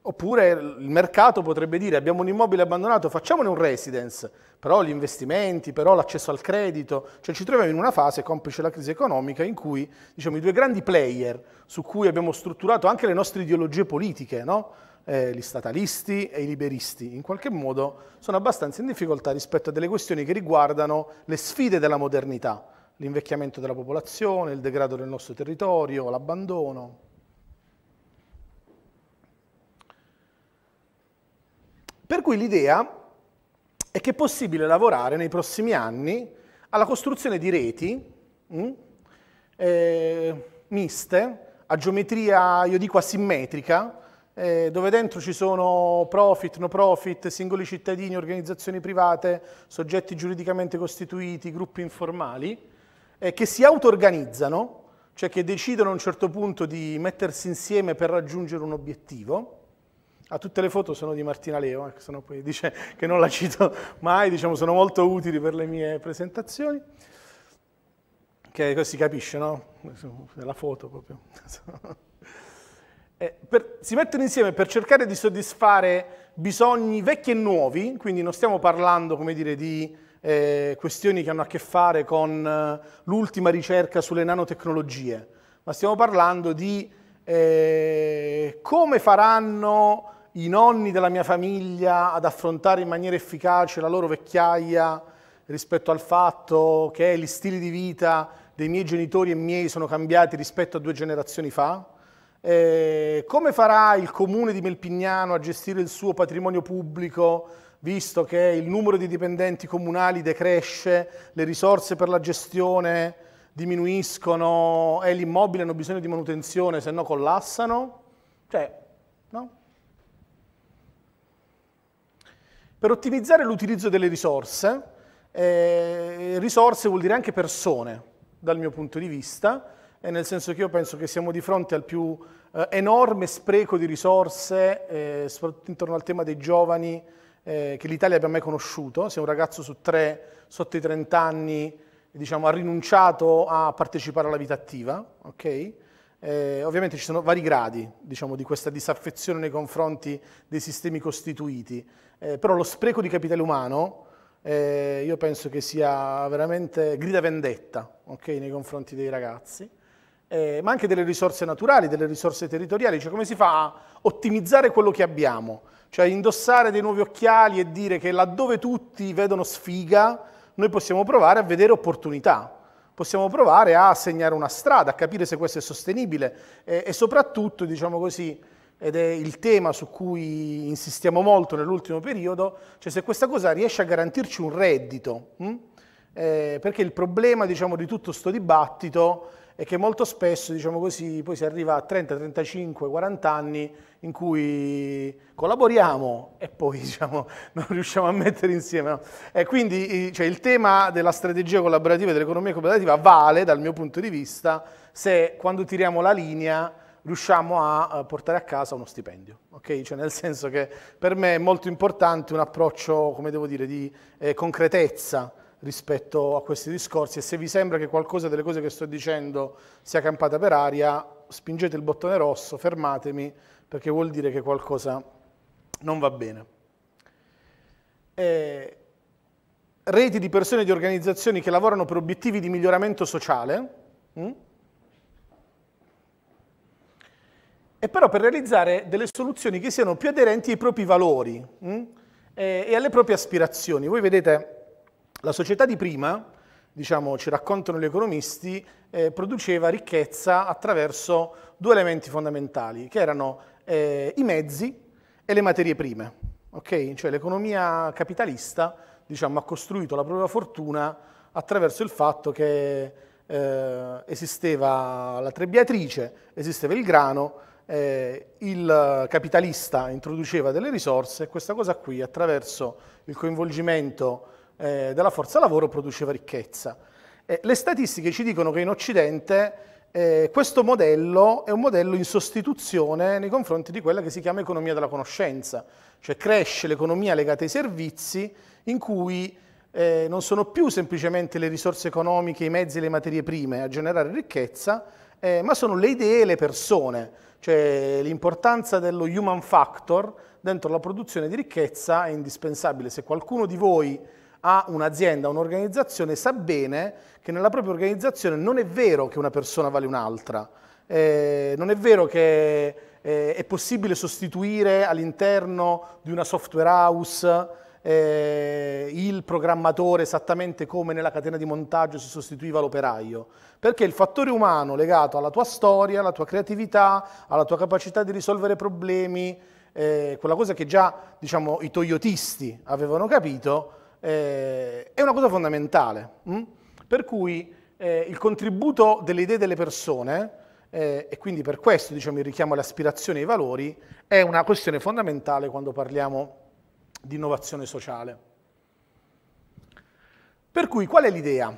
Oppure il mercato potrebbe dire abbiamo un immobile abbandonato, facciamone un residence, però gli investimenti, però l'accesso al credito, cioè ci troviamo in una fase, complice la crisi economica, in cui diciamo, i due grandi player su cui abbiamo strutturato anche le nostre ideologie politiche, no? eh, gli statalisti e i liberisti, in qualche modo sono abbastanza in difficoltà rispetto a delle questioni che riguardano le sfide della modernità, l'invecchiamento della popolazione, il degrado del nostro territorio, l'abbandono. Per cui l'idea è che è possibile lavorare nei prossimi anni alla costruzione di reti mh, mm, eh, miste, a geometria, io dico asimmetrica, eh, dove dentro ci sono profit, no profit, singoli cittadini, organizzazioni private, soggetti giuridicamente costituiti, gruppi informali, eh, che si auto-organizzano, cioè che decidono a un certo punto di mettersi insieme per raggiungere un obiettivo, Ah, tutte le foto sono di Martina Leo, eh, sono poi, dice che non la cito mai, diciamo, sono molto utili per le mie presentazioni. Che si capisce, no? La foto proprio. *laughs* Eh, per, si mettono insieme per cercare di soddisfare bisogni vecchi e nuovi, quindi non stiamo parlando come dire, di eh, questioni che hanno a che fare con eh, l'ultima ricerca sulle nanotecnologie, ma stiamo parlando di eh, come faranno i nonni della mia famiglia ad affrontare in maniera efficace la loro vecchiaia rispetto al fatto che gli stili di vita dei miei genitori e miei sono cambiati rispetto a due generazioni fa? Eh, come farà il comune di Melpignano a gestire il suo patrimonio pubblico visto che il numero di dipendenti comunali decresce, le risorse per la gestione diminuiscono e gli immobili hanno bisogno di manutenzione, se no collassano? Cioè, no? Per ottimizzare l'utilizzo delle risorse, eh, risorse vuol dire anche persone, dal mio punto di vista, eh, nel senso che io penso che siamo di fronte al più eh, enorme spreco di risorse, eh, soprattutto intorno al tema dei giovani, eh, che l'Italia abbia mai conosciuto. Se un ragazzo su tre, sotto i 30 anni, diciamo, ha rinunciato a partecipare alla vita attiva, okay? Eh, ovviamente ci sono vari gradi diciamo, di questa disaffezione nei confronti dei sistemi costituiti, eh, però lo spreco di capitale umano eh, io penso che sia veramente grida vendetta okay, nei confronti dei ragazzi, eh, ma anche delle risorse naturali, delle risorse territoriali, cioè come si fa a ottimizzare quello che abbiamo, cioè indossare dei nuovi occhiali e dire che laddove tutti vedono sfiga, noi possiamo provare a vedere opportunità possiamo provare a segnare una strada, a capire se questo è sostenibile e, e soprattutto, diciamo così, ed è il tema su cui insistiamo molto nell'ultimo periodo, cioè se questa cosa riesce a garantirci un reddito, hm? eh, perché il problema diciamo, di tutto questo dibattito e che molto spesso, diciamo così, poi si arriva a 30, 35, 40 anni in cui collaboriamo e poi *laughs* diciamo, non riusciamo a mettere insieme. No? E quindi cioè, il tema della strategia collaborativa e dell'economia cooperativa vale dal mio punto di vista se quando tiriamo la linea riusciamo a eh, portare a casa uno stipendio, ok? Cioè nel senso che per me è molto importante un approccio, come devo dire, di eh, concretezza, rispetto a questi discorsi e se vi sembra che qualcosa delle cose che sto dicendo sia campata per aria, spingete il bottone rosso, fermatemi, perché vuol dire che qualcosa non va bene. E eh, reti di persone e di organizzazioni che lavorano per obiettivi di miglioramento sociale, mh? Mm? e però per realizzare delle soluzioni che siano più aderenti ai propri valori mh? Mm? Eh, e alle proprie aspirazioni. Voi vedete la società di prima, diciamo, ci raccontano gli economisti, eh, produceva ricchezza attraverso due elementi fondamentali, che erano eh, i mezzi e le materie prime. Okay? Cioè l'economia capitalista diciamo, ha costruito la propria fortuna attraverso il fatto che eh, esisteva la trebbiatrice, esisteva il grano, eh, il capitalista introduceva delle risorse e questa cosa qui attraverso il coinvolgimento eh, della forza lavoro produceva ricchezza. Eh, le statistiche ci dicono che in Occidente eh, questo modello è un modello in sostituzione nei confronti di quella che si chiama economia della conoscenza, cioè cresce l'economia legata ai servizi in cui eh, non sono più semplicemente le risorse economiche, i mezzi e le materie prime a generare ricchezza, eh, ma sono le idee e le persone, cioè l'importanza dello human factor dentro la produzione di ricchezza è indispensabile. Se qualcuno di voi ha un'azienda, un'organizzazione, sa bene che nella propria organizzazione non è vero che una persona vale un'altra, eh, non è vero che eh, è possibile sostituire all'interno di una software house eh, il programmatore esattamente come nella catena di montaggio si sostituiva l'operaio, perché il fattore umano legato alla tua storia, alla tua creatività, alla tua capacità di risolvere problemi, eh, quella cosa che già diciamo, i toyotisti avevano capito, eh, è una cosa fondamentale, mh? Mm? per cui eh, il contributo delle idee delle persone, eh, e quindi per questo diciamo, il richiamo alle aspirazioni e ai valori, è una questione fondamentale quando parliamo di innovazione sociale. Per cui qual è l'idea?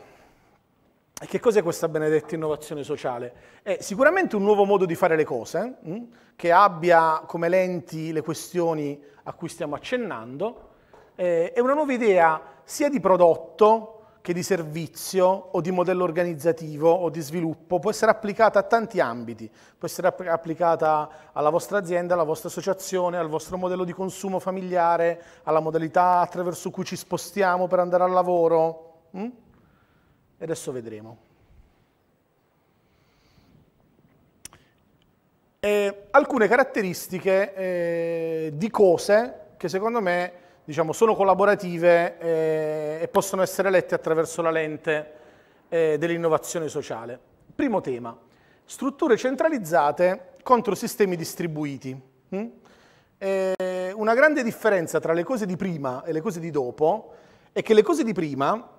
E che cos'è questa benedetta innovazione sociale? È sicuramente un nuovo modo di fare le cose, eh, che abbia come lenti le questioni a cui stiamo accennando, eh, è una nuova idea sia di prodotto che di servizio o di modello organizzativo o di sviluppo, può essere applicata a tanti ambiti, può essere applicata alla vostra azienda, alla vostra associazione, al vostro modello di consumo familiare, alla modalità attraverso cui ci spostiamo per andare al lavoro. Mm? E adesso vedremo. E eh, alcune caratteristiche eh, di cose che secondo me diciamo, sono collaborative eh, e possono essere lette attraverso la lente eh, dell'innovazione sociale. Primo tema, strutture centralizzate contro sistemi distribuiti. Mm? Eh, una grande differenza tra le cose di prima e le cose di dopo è che le cose di prima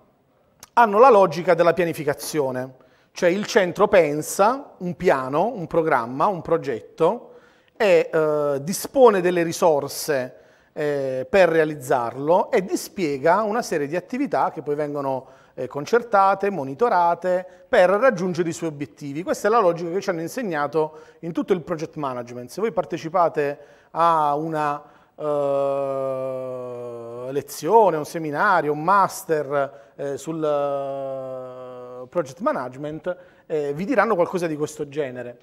hanno la logica della pianificazione, cioè il centro pensa un piano, un programma, un progetto e eh, dispone delle risorse eh, per realizzarlo e dispiega una serie di attività che poi vengono eh, concertate, monitorate per raggiungere i suoi obiettivi. Questa è la logica che ci hanno insegnato in tutto il project management. Se voi partecipate a una eh, lezione, un seminario, un master eh, sul eh, project management, eh, vi diranno qualcosa di questo genere.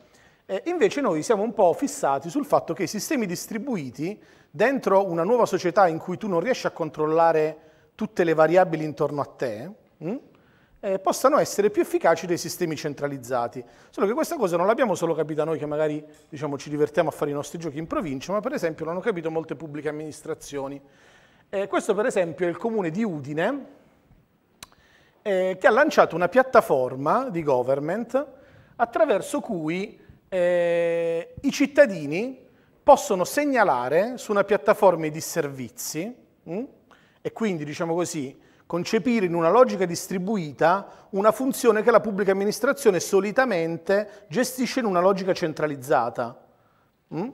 Eh, invece noi siamo un po' fissati sul fatto che i sistemi distribuiti, dentro una nuova società in cui tu non riesci a controllare tutte le variabili intorno a te, mh, mm, eh, possano essere più efficaci dei sistemi centralizzati. Solo che questa cosa non l'abbiamo solo capita noi che magari diciamo, ci divertiamo a fare i nostri giochi in provincia, ma per esempio l'hanno capito molte pubbliche amministrazioni. Eh, questo per esempio è il comune di Udine, eh, che ha lanciato una piattaforma di government attraverso cui eh, i cittadini possono segnalare su una piattaforma di servizi mh? Mm? e quindi, diciamo così, concepire in una logica distribuita una funzione che la pubblica amministrazione solitamente gestisce in una logica centralizzata. Mh? Mm?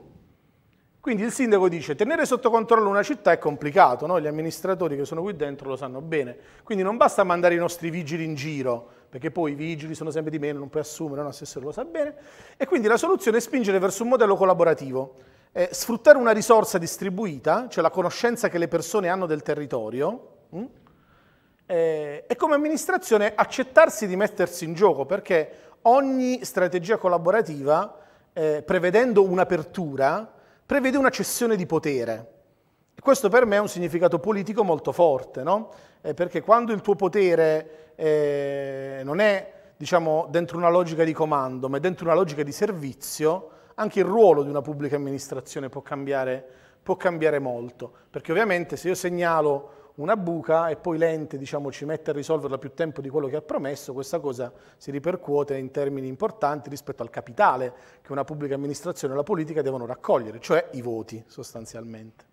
Quindi il sindaco dice tenere sotto controllo una città è complicato, no? gli amministratori che sono qui dentro lo sanno bene, quindi non basta mandare i nostri vigili in giro, perché poi i vigili sono sempre di meno, non puoi assumere, un assessore lo sa bene, e quindi la soluzione è spingere verso un modello collaborativo, eh, sfruttare una risorsa distribuita, cioè la conoscenza che le persone hanno del territorio, mh? Mm? Eh, e come amministrazione accettarsi di mettersi in gioco, perché ogni strategia collaborativa, eh, prevedendo un'apertura, prevede una cessione di potere. questo per me ha un significato politico molto forte, no? eh, perché quando il tuo potere eh, non è diciamo, dentro una logica di comando, ma è dentro una logica di servizio, anche il ruolo di una pubblica amministrazione può cambiare, può cambiare molto, perché ovviamente se io segnalo una buca e poi l'ente diciamo, ci mette a risolverla più tempo di quello che ha promesso, questa cosa si ripercuote in termini importanti rispetto al capitale che una pubblica amministrazione e la politica devono raccogliere, cioè i voti sostanzialmente.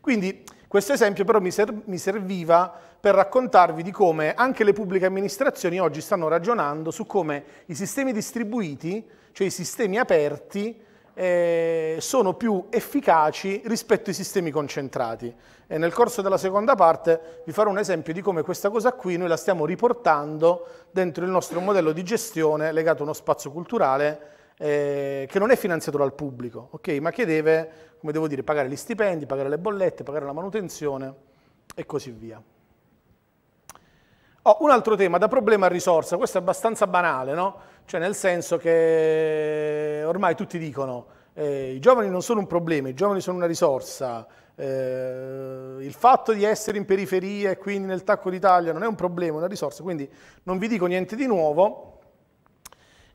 Quindi questo esempio però mi, ser mi serviva per raccontarvi di come anche le pubbliche amministrazioni oggi stanno ragionando su come i sistemi distribuiti, cioè i sistemi aperti, eh, sono più efficaci rispetto ai sistemi concentrati. E nel corso della seconda parte vi farò un esempio di come questa cosa qui noi la stiamo riportando dentro il nostro modello di gestione legato a uno spazio culturale eh, che non è finanziato dal pubblico, okay? ma che deve, come devo dire, pagare gli stipendi, pagare le bollette, pagare la manutenzione e così via. Oh, un altro tema, da problema a risorsa, questo è abbastanza banale, no? Cioè nel senso che ormai tutti dicono eh, i giovani non sono un problema, i giovani sono una risorsa, eh, il fatto di essere in periferia e quindi nel tacco d'Italia non è un problema, è una risorsa, quindi non vi dico niente di nuovo,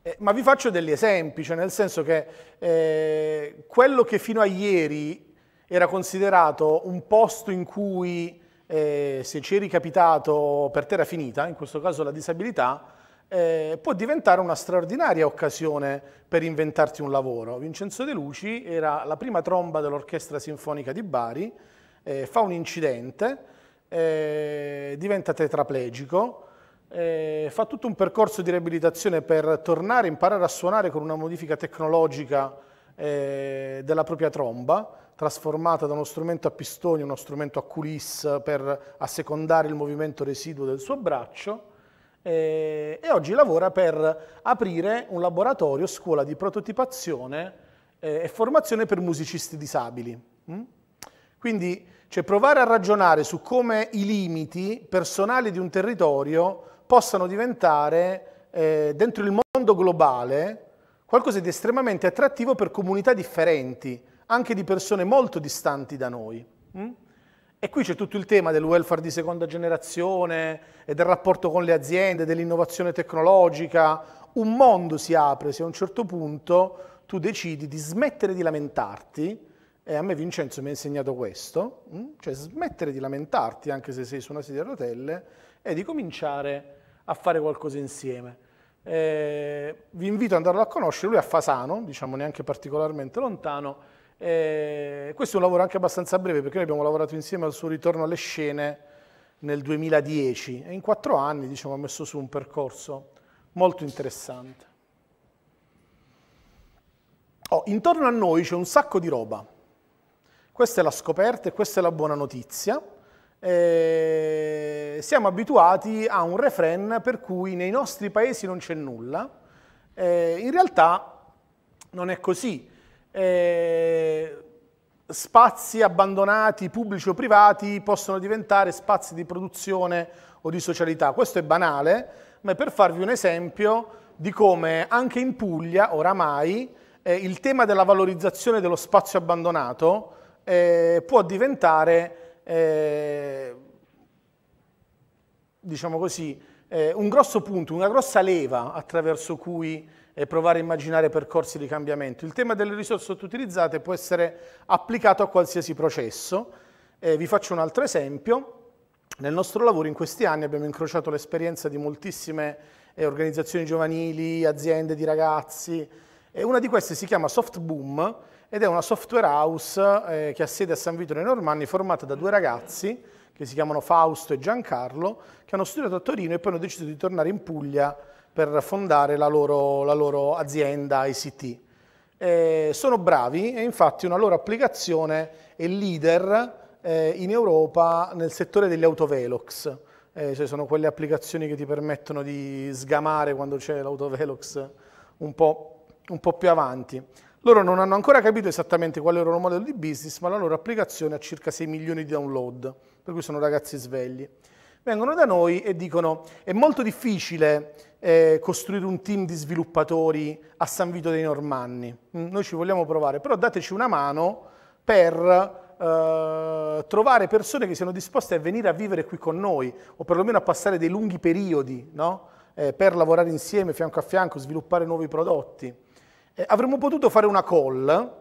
eh, ma vi faccio degli esempi, cioè nel senso che eh, quello che fino a ieri era considerato un posto in cui eh, se ci eri capitato per terra finita, in questo caso la disabilità, eh, può diventare una straordinaria occasione per inventarti un lavoro. Vincenzo De Luci era la prima tromba dell'Orchestra Sinfonica di Bari, eh, fa un incidente, eh, diventa tetraplegico, eh, fa tutto un percorso di riabilitazione per tornare a imparare a suonare con una modifica tecnologica eh, della propria tromba, trasformata da uno strumento a pistoni a uno strumento a culisse per assecondare il movimento residuo del suo braccio eh, e oggi lavora per aprire un laboratorio, scuola di prototipazione eh, e formazione per musicisti disabili. Mm? Quindi cioè, provare a ragionare su come i limiti personali di un territorio possano diventare, eh, dentro il mondo globale, qualcosa di estremamente attrattivo per comunità differenti, anche di persone molto distanti da noi. Mm? E qui c'è tutto il tema del welfare di seconda generazione e del rapporto con le aziende, dell'innovazione tecnologica. Un mondo si apre se a un certo punto tu decidi di smettere di lamentarti, e a me Vincenzo mi ha insegnato questo, mm? cioè smettere di lamentarti anche se sei su una sedia a rotelle e di cominciare a a fare qualcosa insieme. Eh, vi invito ad andarlo a conoscere, lui è a Fasano, diciamo neanche particolarmente lontano. Eh, questo è un lavoro anche abbastanza breve perché noi abbiamo lavorato insieme al suo ritorno alle scene nel 2010 e in quattro anni diciamo, ha messo su un percorso molto interessante. Oh, intorno a noi c'è un sacco di roba. Questa è la scoperta e questa è la buona notizia eh, siamo abituati a un refrain per cui nei nostri paesi non c'è nulla. Eh, in realtà non è così. Eh, spazi abbandonati, pubblici o privati, possono diventare spazi di produzione o di socialità. Questo è banale, ma è per farvi un esempio di come anche in Puglia oramai eh, il tema della valorizzazione dello spazio abbandonato eh, può diventare eh, diciamo così, eh, un grosso punto, una grossa leva attraverso cui eh, provare a immaginare percorsi di cambiamento. Il tema delle risorse sottoutilizzate può essere applicato a qualsiasi processo. Eh, vi faccio un altro esempio. Nel nostro lavoro in questi anni abbiamo incrociato l'esperienza di moltissime eh, organizzazioni giovanili, aziende di ragazzi, e una di queste si chiama Soft Boom, ed è una software house eh, che ha sede a San Vito nei Normanni formata da due ragazzi che si chiamano Fausto e Giancarlo che hanno studiato a Torino e poi hanno deciso di tornare in Puglia per fondare la loro, la loro azienda ICT. Eh, sono bravi e infatti una loro applicazione è leader eh, in Europa nel settore degli autovelox. Eh, cioè sono quelle applicazioni che ti permettono di sgamare quando c'è l'autovelox un po', un po' più avanti. Loro non hanno ancora capito esattamente qual è il loro modello di business, ma la loro applicazione ha circa 6 milioni di download, per cui sono ragazzi svegli. Vengono da noi e dicono è molto difficile eh, costruire un team di sviluppatori a San Vito dei Normanni, mm, noi ci vogliamo provare, però dateci una mano per Uh, trovare persone che siano disposte a venire a vivere qui con noi o perlomeno a passare dei lunghi periodi no? eh, per lavorare insieme fianco a fianco, sviluppare nuovi prodotti. Eh, avremmo potuto fare una call,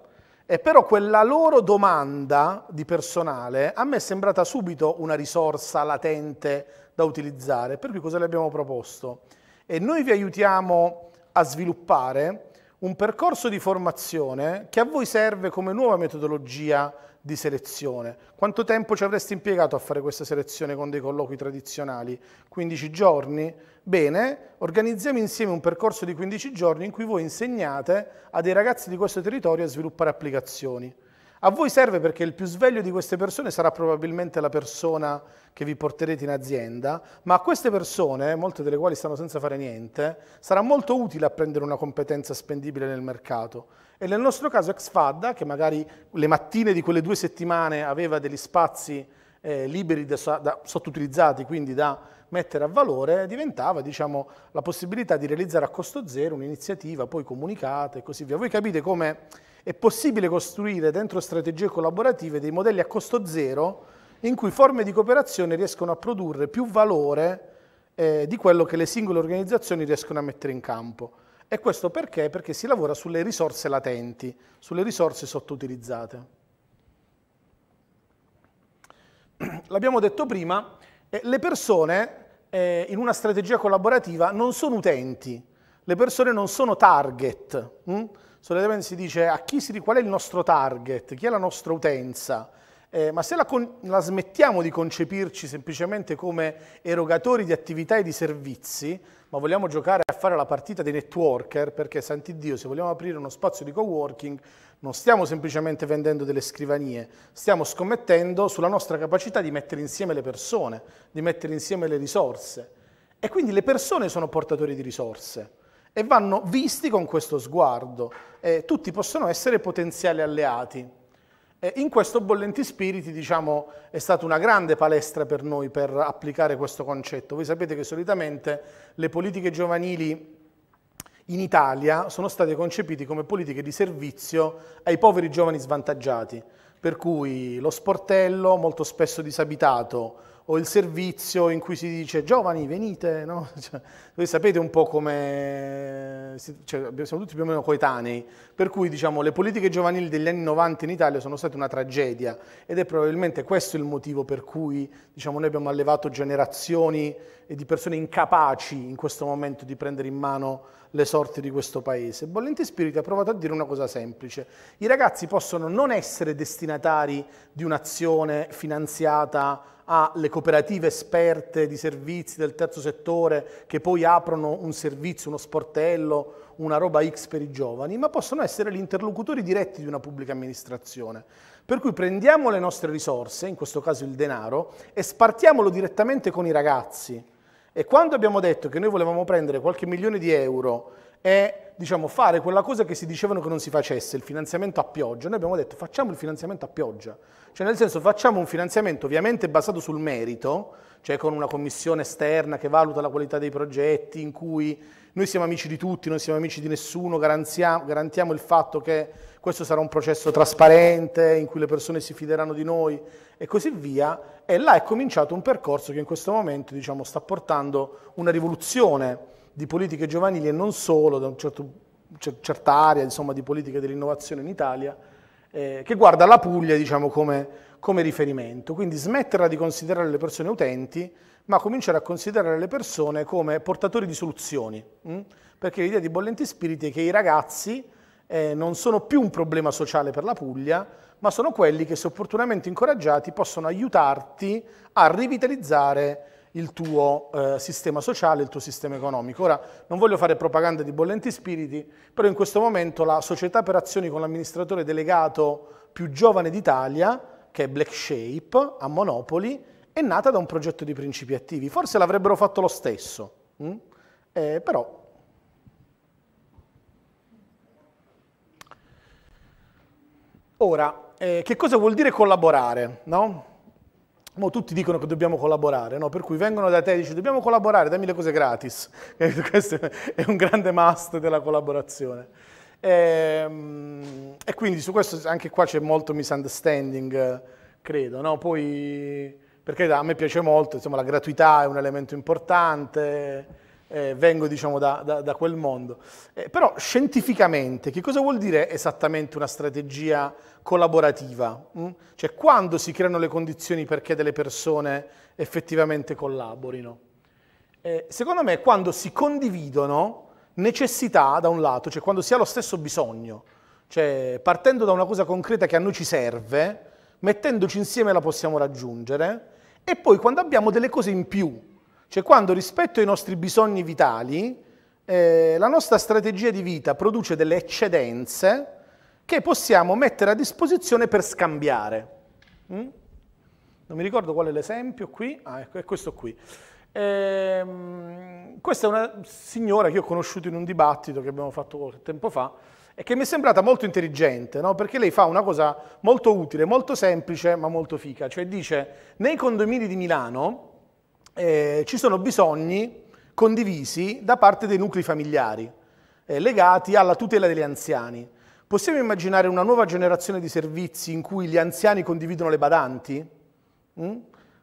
eh, però quella loro domanda di personale a me è sembrata subito una risorsa latente da utilizzare, per cui cosa le abbiamo proposto? E noi vi aiutiamo a sviluppare un percorso di formazione che a voi serve come nuova metodologia di selezione. Quanto tempo ci avresti impiegato a fare questa selezione con dei colloqui tradizionali? 15 giorni? Bene, organizziamo insieme un percorso di 15 giorni in cui voi insegnate a dei ragazzi di questo territorio a sviluppare applicazioni. A voi serve perché il più sveglio di queste persone sarà probabilmente la persona che vi porterete in azienda, ma a queste persone, molte delle quali stanno senza fare niente, sarà molto utile apprendere una competenza spendibile nel mercato. E nel nostro caso Exfadda, che magari le mattine di quelle due settimane aveva degli spazi eh, liberi, da, da, sottutilizzati, quindi da mettere a valore, diventava diciamo, la possibilità di realizzare a costo zero un'iniziativa poi comunicata e così via. Voi capite come è possibile costruire dentro strategie collaborative dei modelli a costo zero in cui forme di cooperazione riescono a produrre più valore eh, di quello che le singole organizzazioni riescono a mettere in campo. E questo perché? Perché si lavora sulle risorse latenti, sulle risorse sottoutilizzate. *clears throat* L'abbiamo detto prima, eh, le persone eh, in una strategia collaborativa non sono utenti, le persone non sono target. Mh? Mm? solitamente si dice a chi si, qual è il nostro target, chi è la nostra utenza, eh, ma se la, con, la, smettiamo di concepirci semplicemente come erogatori di attività e di servizi, ma vogliamo giocare a fare la partita dei networker, perché santi Dio, se vogliamo aprire uno spazio di coworking, non stiamo semplicemente vendendo delle scrivanie, stiamo scommettendo sulla nostra capacità di mettere insieme le persone, di mettere insieme le risorse. E quindi le persone sono portatori di risorse e vanno visti con questo sguardo. Eh, tutti possono essere potenziali alleati. Eh, in questo Bollenti Spiriti diciamo, è stata una grande palestra per noi per applicare questo concetto. Voi sapete che solitamente le politiche giovanili in Italia sono state concepite come politiche di servizio ai poveri giovani svantaggiati, per cui lo sportello molto spesso disabitato, o il servizio in cui si dice giovani venite, no? *laughs* cioè, voi sapete un po' come, cioè, siamo tutti più o meno coetanei, per cui diciamo, le politiche giovanili degli anni 90 in Italia sono state una tragedia ed è probabilmente questo il motivo per cui diciamo, noi abbiamo allevato generazioni di persone incapaci in questo momento di prendere in mano le sorti di questo paese. Bollente Spirito ha provato a dire una cosa semplice. I ragazzi possono non essere destinatari di un'azione finanziata alle cooperative esperte di servizi del terzo settore che poi aprono un servizio, uno sportello, una roba X per i giovani, ma possono essere gli interlocutori diretti di una pubblica amministrazione. Per cui prendiamo le nostre risorse, in questo caso il denaro, e spartiamolo direttamente con i ragazzi e quando abbiamo detto che noi volevamo prendere qualche milione di euro e diciamo, fare quella cosa che si dicevano che non si facesse, il finanziamento a pioggia, noi abbiamo detto facciamo il finanziamento a pioggia, cioè nel senso facciamo un finanziamento ovviamente basato sul merito, cioè con una commissione esterna che valuta la qualità dei progetti, in cui noi siamo amici di tutti, non siamo amici di nessuno, garantiamo il fatto che questo sarà un processo trasparente in cui le persone si fideranno di noi e così via. E là è cominciato un percorso che in questo momento diciamo, sta portando una rivoluzione di politiche giovanili e non solo, da una certo, certa area insomma, di politica dell'innovazione in Italia, eh, che guarda la Puglia diciamo, come, come riferimento. Quindi smetterla di considerare le persone utenti, ma cominciare a considerare le persone come portatori di soluzioni. Mh? Mm? Perché l'idea di Bollenti Spiriti è che i ragazzi eh, non sono più un problema sociale per la Puglia, ma sono quelli che se opportunamente incoraggiati possono aiutarti a rivitalizzare il tuo eh, sistema sociale, il tuo sistema economico. Ora, non voglio fare propaganda di bollenti spiriti, però in questo momento la società per azioni con l'amministratore delegato più giovane d'Italia, che è Black Shape, a Monopoli, è nata da un progetto di principi attivi. Forse l'avrebbero fatto lo stesso, mm? eh, però Ora, eh, che cosa vuol dire collaborare? No? Mo tutti dicono che dobbiamo collaborare, no? per cui vengono da te e dicono dobbiamo collaborare, dammi le cose gratis. *laughs* Questo è un grande must della collaborazione. E, ehm, e quindi su questo anche qua c'è molto misunderstanding, credo. No? Poi, perché a me piace molto, insomma, la gratuità è un elemento importante, eh, vengo diciamo, da, da, da, quel mondo. Eh, però scientificamente che cosa vuol dire esattamente una strategia collaborativa? Mm? Cioè quando si creano le condizioni perché delle persone effettivamente collaborino? Eh, secondo me quando si condividono necessità da un lato, cioè quando si ha lo stesso bisogno, cioè partendo da una cosa concreta che a noi ci serve, mettendoci insieme la possiamo raggiungere, e poi quando abbiamo delle cose in più, cioè quando rispetto ai nostri bisogni vitali, eh, la nostra strategia di vita produce delle eccedenze che possiamo mettere a disposizione per scambiare. Mm? Non mi ricordo qual è l'esempio qui, ah ecco, è questo qui. Ehm, questa è una signora che ho conosciuto in un dibattito che abbiamo fatto qualche tempo fa e che mi è sembrata molto intelligente, no? perché lei fa una cosa molto utile, molto semplice, ma molto fica, cioè dice nei condomini di Milano eh, ci sono bisogni condivisi da parte dei nuclei familiari eh, legati alla tutela degli anziani. Possiamo immaginare una nuova generazione di servizi in cui gli anziani condividono le badanti? Mm?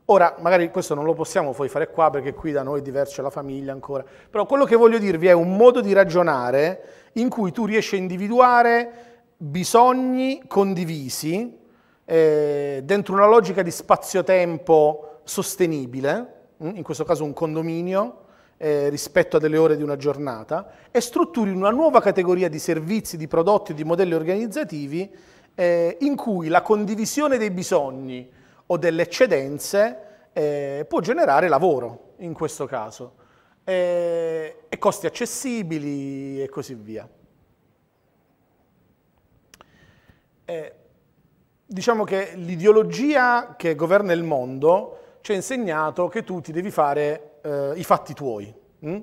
Ora, magari questo non lo possiamo poi fare qua perché qui da noi è diverso la famiglia ancora, però quello che voglio dirvi è un modo di ragionare in cui tu riesci a individuare bisogni condivisi eh, dentro una logica di spazio-tempo sostenibile, Mm, in questo caso un condominio, eh, rispetto a delle ore di una giornata, e strutturi una nuova categoria di servizi, di prodotti, di modelli organizzativi eh, in cui la condivisione dei bisogni o delle eccedenze eh, può generare lavoro, in questo caso, eh, e costi accessibili e così via. Eh, diciamo che l'ideologia che governa il mondo ci ha insegnato che tu ti devi fare eh, i fatti tuoi. Mm?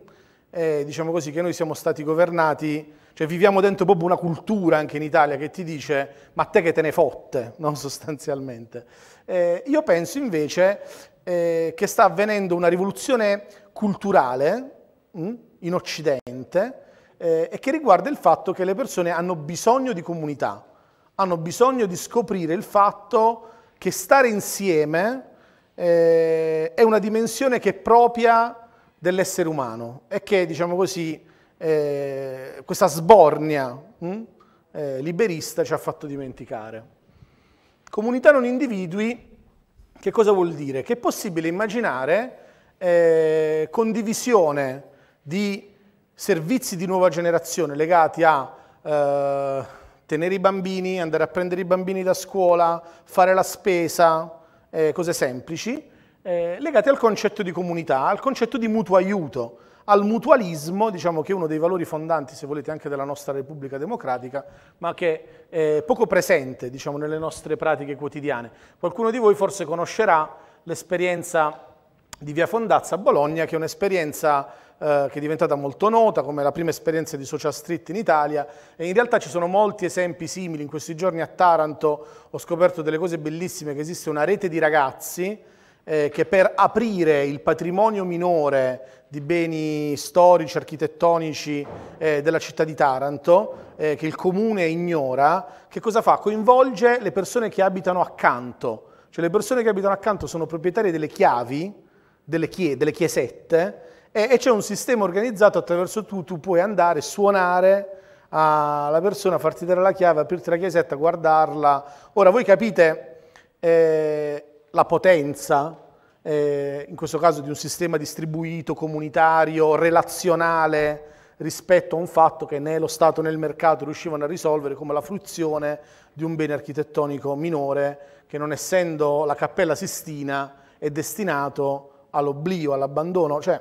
E, diciamo così che noi siamo stati governati, cioè viviamo dentro proprio una cultura anche in Italia che ti dice ma te che te ne fotte, *laughs* no? sostanzialmente. Eh, io penso invece eh, che sta avvenendo una rivoluzione culturale mm? in Occidente eh, e che riguarda il fatto che le persone hanno bisogno di comunità, hanno bisogno di scoprire il fatto che stare insieme eh, è una dimensione che è propria dell'essere umano e che, diciamo così, eh, questa sbornia mh, hm, eh, liberista ci ha fatto dimenticare. Comunità non individui, che cosa vuol dire? Che è possibile immaginare eh, condivisione di servizi di nuova generazione legati a eh, tenere i bambini, andare a prendere i bambini da scuola, fare la spesa, eh, cose semplici, eh, legate al concetto di comunità, al concetto di mutuo aiuto, al mutualismo, diciamo che è uno dei valori fondanti, se volete, anche della nostra Repubblica Democratica, ma che è poco presente, diciamo, nelle nostre pratiche quotidiane. Qualcuno di voi forse conoscerà l'esperienza di Via Fondazza a Bologna, che è un'esperienza eh, che è diventata molto nota come la prima esperienza di social street in Italia e in realtà ci sono molti esempi simili. In questi giorni a Taranto ho scoperto delle cose bellissime, che esiste una rete di ragazzi eh, che per aprire il patrimonio minore di beni storici, architettonici eh, della città di Taranto, eh, che il comune ignora, che cosa fa? Coinvolge le persone che abitano accanto, cioè le persone che abitano accanto sono proprietarie delle chiavi, delle, chie- delle chiesette, e, c'è un sistema organizzato attraverso cui tu puoi andare, suonare alla persona, farti dare la chiave, aprirti la chiesetta, guardarla. Ora voi capite eh, la potenza, eh, in questo caso di un sistema distribuito, comunitario, relazionale, rispetto a un fatto che né lo Stato né il mercato riuscivano a risolvere come la fruizione di un bene architettonico minore che non essendo la Cappella Sistina è destinato all'oblio, all'abbandono, cioè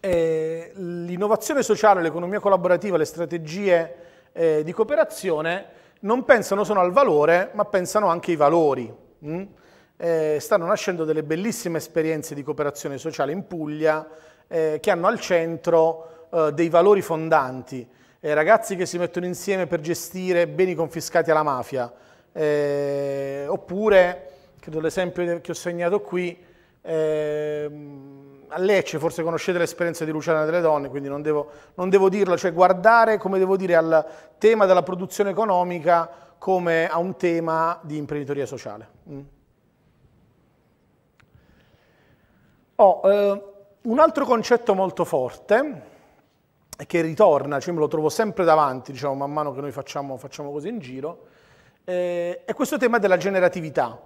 eh, l'innovazione sociale, l'economia collaborativa, le strategie eh, di cooperazione non pensano solo al valore, ma pensano anche ai valori. Mm? Eh, stanno nascendo delle bellissime esperienze di cooperazione sociale in Puglia eh, che hanno al centro eh, dei valori fondanti. Eh, ragazzi che si mettono insieme per gestire beni confiscati alla mafia, oppure, credo l'esempio che ho segnato qui, ehm, a Lecce forse conoscete l'esperienza di Luciana delle Donne, quindi non devo, non devo dirlo, cioè guardare, come devo dire, al tema della produzione economica come a un tema di imprenditoria sociale. Mm. Oh, eh, un altro concetto molto forte che ritorna, cioè me lo trovo sempre davanti, diciamo, man mano che noi facciamo, facciamo cose in giro, eh, è questo tema della generatività,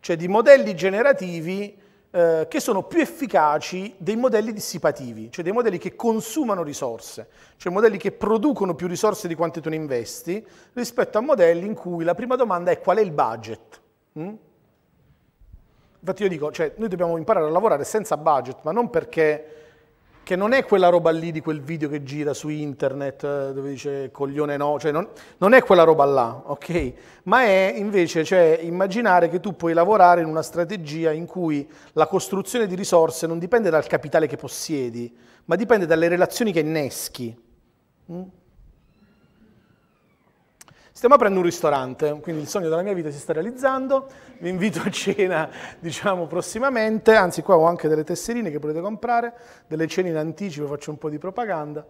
cioè di modelli generativi eh, che sono più efficaci dei modelli dissipativi, cioè dei modelli che consumano risorse, cioè modelli che producono più risorse di quante tu ne investi, rispetto a modelli in cui la prima domanda è qual è il budget. Mm? Infatti io dico, cioè, noi dobbiamo imparare a lavorare senza budget, ma non perché che non è quella roba lì di quel video che gira su internet eh, dove dice coglione no, cioè non, non è quella roba là, ok? Ma è invece cioè, immaginare che tu puoi lavorare in una strategia in cui la costruzione di risorse non dipende dal capitale che possiedi, ma dipende dalle relazioni che inneschi. Mm? Stiamo aprendo un ristorante, quindi il sogno della mia vita si sta realizzando, vi invito a cena diciamo prossimamente, anzi qua ho anche delle tesserine che potete comprare, delle cene in anticipo, faccio un po' di propaganda.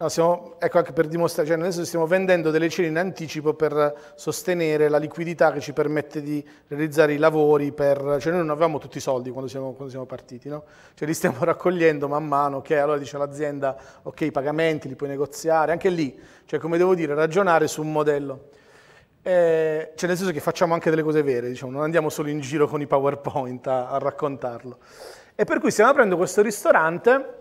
No, siamo, ecco anche per dimostrare, cioè adesso stiamo vendendo delle cene in anticipo per sostenere la liquidità che ci permette di realizzare i lavori, per, cioè noi non avevamo tutti i soldi quando siamo, quando siamo partiti, no? cioè li stiamo *laughs* raccogliendo man mano ok, allora dice l'azienda ok i pagamenti li puoi negoziare, anche lì, cioè come devo dire, ragionare su un modello. Eh, cioè nel senso che facciamo anche delle cose vere, diciamo, non andiamo solo in giro con i PowerPoint a, a raccontarlo. E per cui stiamo aprendo questo ristorante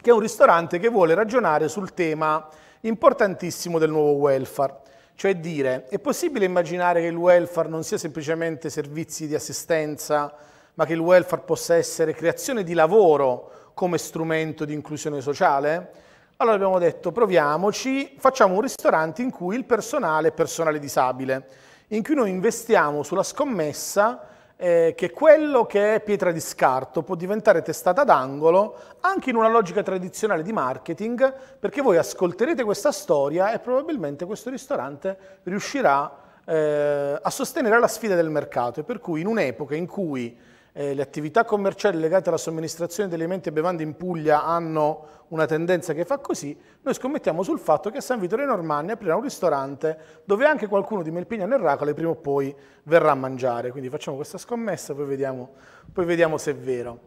che è un ristorante che vuole ragionare sul tema importantissimo del nuovo welfare. Cioè dire, è possibile immaginare che il welfare non sia semplicemente servizi di assistenza, ma che il welfare possa essere creazione di lavoro come strumento di inclusione sociale? Allora abbiamo detto proviamoci, facciamo un ristorante in cui il personale è personale disabile, in cui noi investiamo sulla scommessa eh, che quello che è pietra di scarto può diventare testata d'angolo anche in una logica tradizionale di marketing, perché voi ascolterete questa storia e probabilmente questo ristorante riuscirà eh, a sostenere la sfida del mercato e per cui in un'epoca in cui eh, le attività commerciali legate alla somministrazione di alimenti e bevande in Puglia hanno una tendenza che fa così, noi scommettiamo sul fatto che a San Vittorio Normanni aprirà un ristorante dove anche qualcuno di Melpignano e Racole prima o poi verrà a mangiare. Quindi facciamo questa scommessa, poi vediamo, poi vediamo se è vero.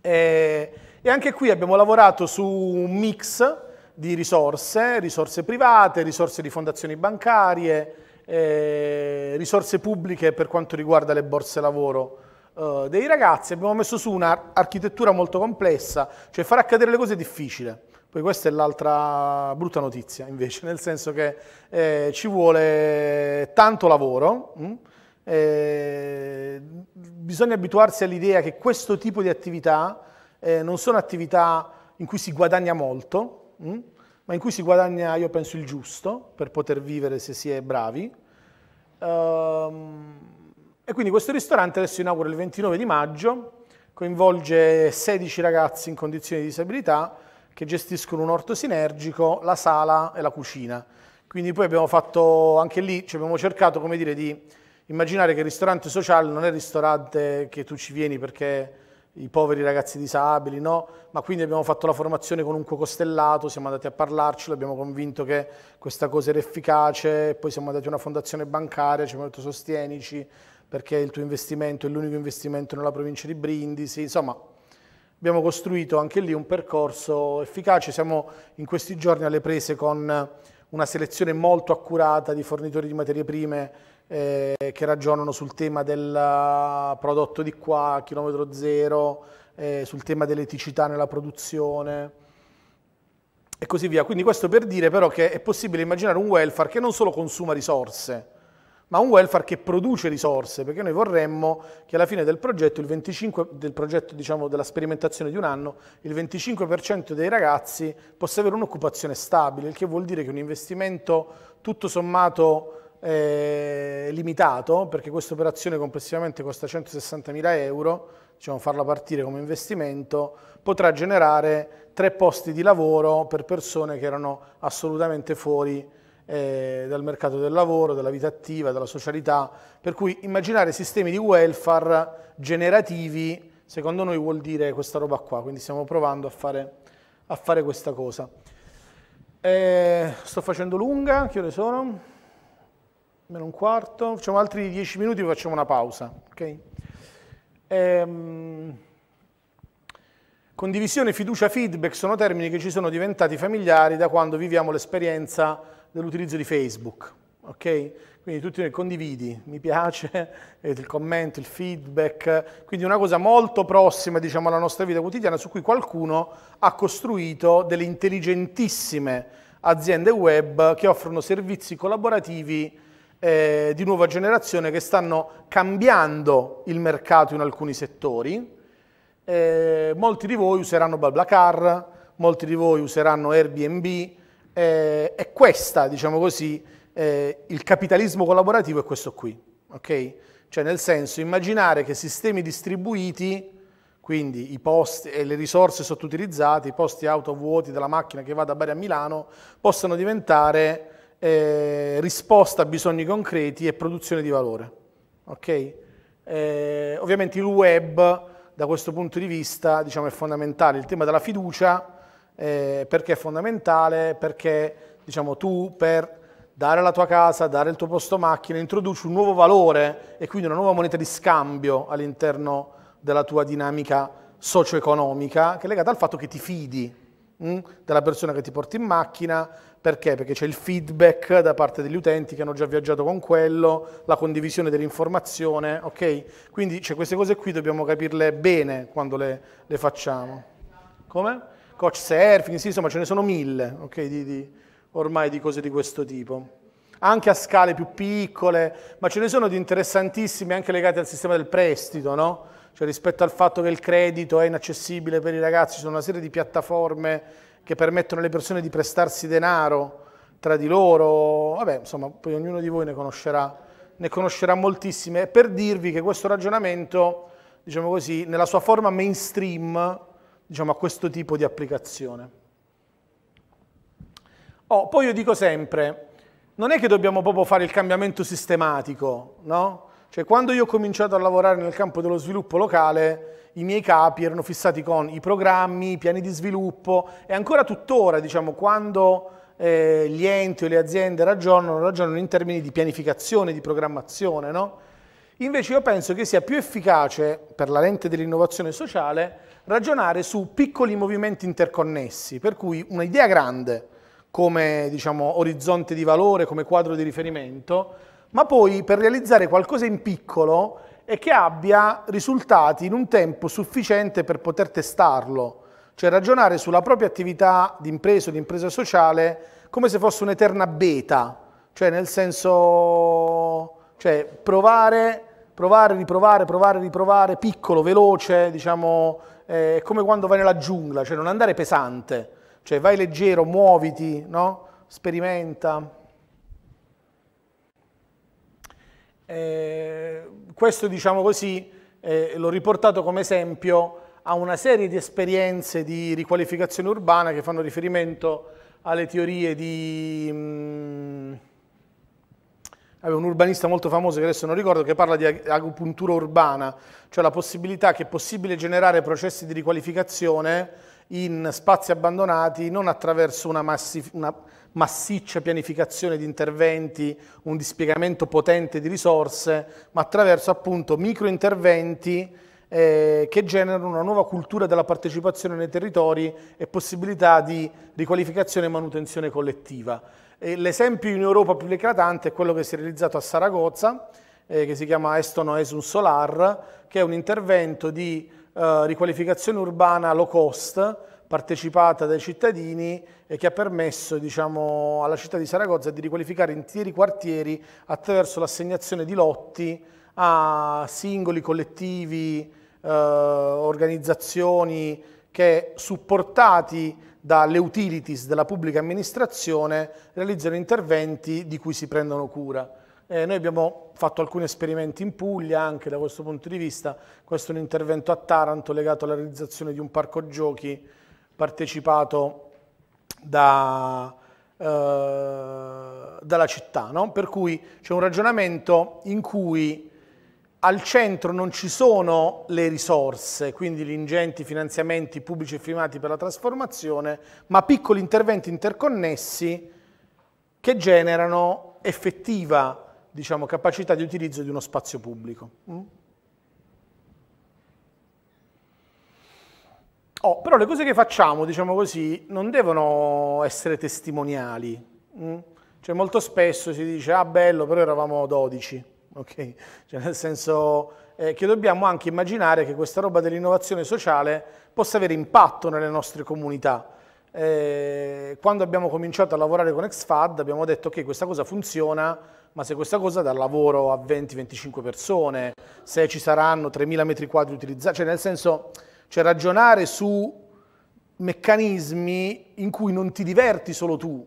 Eh, e anche qui abbiamo lavorato su un mix di risorse, risorse private, risorse di fondazioni bancarie, eh, risorse pubbliche per quanto riguarda le borse lavoro eh, dei ragazzi abbiamo messo su un'architettura molto complessa, cioè far accadere le cose è difficile. Poi questa è l'altra brutta notizia invece, nel senso che eh, ci vuole tanto lavoro, mh? Mm? Eh, bisogna abituarsi all'idea che questo tipo di attività eh, non sono attività in cui si guadagna molto, mh? Mm? ma in cui si guadagna, io penso, il giusto per poter vivere se si è bravi. Um, e quindi questo ristorante adesso inaugura il 29 di maggio, coinvolge 16 ragazzi in condizioni di disabilità che gestiscono un orto sinergico, la sala e la cucina. Quindi poi abbiamo fatto anche lì, cioè abbiamo cercato come dire di immaginare che il ristorante sociale non è il ristorante che tu ci vieni perché i poveri ragazzi disabili, no? Ma quindi abbiamo fatto la formazione con un costellato, siamo andati a parlarci, l'abbiamo convinto che questa cosa era efficace, poi siamo andati a una fondazione bancaria, ci abbiamo detto sostienici, perché il tuo investimento è l'unico investimento nella provincia di Brindisi, insomma abbiamo costruito anche lì un percorso efficace, siamo in questi giorni alle prese con una selezione molto accurata di fornitori di materie prime eh, che ragionano sul tema del prodotto di qua, chilometro zero, eh, sul tema dell'eticità nella produzione e così via. Quindi questo per dire però che è possibile immaginare un welfare che non solo consuma risorse, ma un welfare che produce risorse, perché noi vorremmo che alla fine del progetto, 25, del progetto diciamo, della sperimentazione di un anno, il 25% dei ragazzi possa avere un'occupazione stabile, il che vuol dire che un investimento tutto sommato eh, limitato, perché questa operazione complessivamente costa 160.000 euro, diciamo, farla partire come investimento, potrà generare tre posti di lavoro per persone che erano assolutamente fuori eh, dal mercato del lavoro, dalla vita attiva, dalla socialità, per cui immaginare sistemi di welfare generativi, secondo noi vuol dire questa roba qua, quindi stiamo provando a fare, a fare questa cosa. Eh, sto facendo lunga, che ore sono? Meno un quarto, facciamo altri dieci minuti e facciamo una pausa. Okay? Ehm, condivisione, fiducia, feedback sono termini che ci sono diventati familiari da quando viviamo l'esperienza dell'utilizzo di Facebook. ok? Quindi tutti noi condividi, mi piace, *laughs* il commento, il feedback, quindi una cosa molto prossima diciamo, alla nostra vita quotidiana su cui qualcuno ha costruito delle intelligentissime aziende web che offrono servizi collaborativi eh, di nuova generazione che stanno cambiando il mercato in alcuni settori. Eh, molti di voi useranno BlaBlaCar, molti di voi useranno Airbnb, eh, è questa, diciamo così, eh, il capitalismo collaborativo è questo qui, ok? Cioè nel senso immaginare che sistemi distribuiti, quindi i posti e le risorse sottoutilizzate, i posti auto vuoti della macchina che va da Bari a Milano, possano diventare eh, risposta a bisogni concreti e produzione di valore, ok? Eh, ovviamente il web da questo punto di vista diciamo, è fondamentale, il tema della fiducia, eh, perché è fondamentale, perché diciamo, tu per dare la tua casa, dare il tuo posto macchina, introduci un nuovo valore e quindi una nuova moneta di scambio all'interno della tua dinamica socio-economica, che è legata al fatto che ti fidi mh, mm, della persona che ti porti in macchina, perché? Perché c'è il feedback da parte degli utenti che hanno già viaggiato con quello, la condivisione dell'informazione, ok? Quindi cioè, queste cose qui dobbiamo capirle bene quando le, le facciamo. Come? coach surfing, sì, insomma ce ne sono mille okay, di, di, ormai di cose di questo tipo. Anche a scale più piccole, ma ce ne sono di interessantissime anche legate al sistema del prestito, no? Cioè rispetto al fatto che il credito è inaccessibile per i ragazzi, ci sono una serie di piattaforme che permettono alle persone di prestarsi denaro tra di loro, vabbè, insomma, poi ognuno di voi ne conoscerà, ne conoscerà moltissime. Per dirvi che questo ragionamento, diciamo così, nella sua forma mainstream, diciamo, a questo tipo di applicazione. Oh, poi io dico sempre, non è che dobbiamo proprio fare il cambiamento sistematico, no? Cioè, quando io ho cominciato a lavorare nel campo dello sviluppo locale, i miei capi erano fissati con i programmi, i piani di sviluppo e ancora tuttora, diciamo, quando eh, gli enti o le aziende ragionano, ragionano in termini di pianificazione, di programmazione, no? Invece io penso che sia più efficace per la lente dell'innovazione sociale ragionare su piccoli movimenti interconnessi, per cui un'idea grande come diciamo, orizzonte di valore, come quadro di riferimento, ma poi per realizzare qualcosa in piccolo e che abbia risultati in un tempo sufficiente per poter testarlo, cioè ragionare sulla propria attività di impresa o di impresa sociale come se fosse un'eterna beta, cioè nel senso cioè provare, provare, riprovare, provare, riprovare, piccolo, veloce, diciamo, è come quando vai nella giungla, cioè non andare pesante, cioè vai leggero, muoviti, no? Sperimenta. Eh, questo, diciamo così, eh, l'ho riportato come esempio a una serie di esperienze di riqualificazione urbana che fanno riferimento alle teorie di... Mh, mm, aveva un urbanista molto famoso che adesso non ricordo, che parla di acupuntura urbana, cioè la possibilità che è possibile generare processi di riqualificazione in spazi abbandonati non attraverso una, massi una massiccia pianificazione di interventi, un dispiegamento potente di risorse, ma attraverso appunto microinterventi eh, che generano una nuova cultura della partecipazione nei territori e possibilità di riqualificazione e manutenzione collettiva. L'esempio in Europa più eclatante è quello che si è realizzato a Saragozza, eh, che si chiama Estono Esun Solar, che è un intervento di eh, riqualificazione urbana low cost partecipata dai cittadini e che ha permesso diciamo, alla città di Saragozza di riqualificare interi quartieri attraverso l'assegnazione di lotti a singoli collettivi, eh, organizzazioni che supportati dalle utilities della pubblica amministrazione realizzano interventi di cui si prendono cura. Eh, noi abbiamo fatto alcuni esperimenti in Puglia anche da questo punto di vista, questo è un intervento a Taranto legato alla realizzazione di un parco giochi partecipato da, eh, dalla città, no? per cui c'è un ragionamento in cui al centro non ci sono le risorse, quindi gli ingenti finanziamenti pubblici e privati per la trasformazione, ma piccoli interventi interconnessi che generano effettiva diciamo, capacità di utilizzo di uno spazio pubblico. Mm? Oh, però le cose che facciamo, diciamo così, non devono essere testimoniali. Mm? Cioè molto spesso si dice, ah bello, però eravamo 12 ok? Cioè nel senso eh, che dobbiamo anche immaginare che questa roba dell'innovazione sociale possa avere impatto nelle nostre comunità. Eh, quando abbiamo cominciato a lavorare con Exfad abbiamo detto che okay, questa cosa funziona, ma se questa cosa dà lavoro a 20-25 persone, se ci saranno 3.000 metri quadri utilizzati, cioè nel senso cioè ragionare su meccanismi in cui non ti diverti solo tu,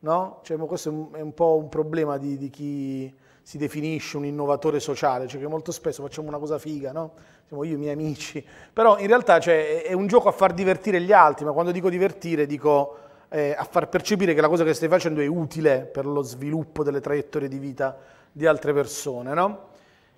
no? Cioè, questo è un, po' un problema di, di chi si definisce un innovatore sociale, cioè che molto spesso facciamo una cosa figa, no? Siamo io e i miei amici, però in realtà cioè, è un gioco a far divertire gli altri, ma quando dico divertire dico eh, a far percepire che la cosa che stai facendo è utile per lo sviluppo delle traiettorie di vita di altre persone, no?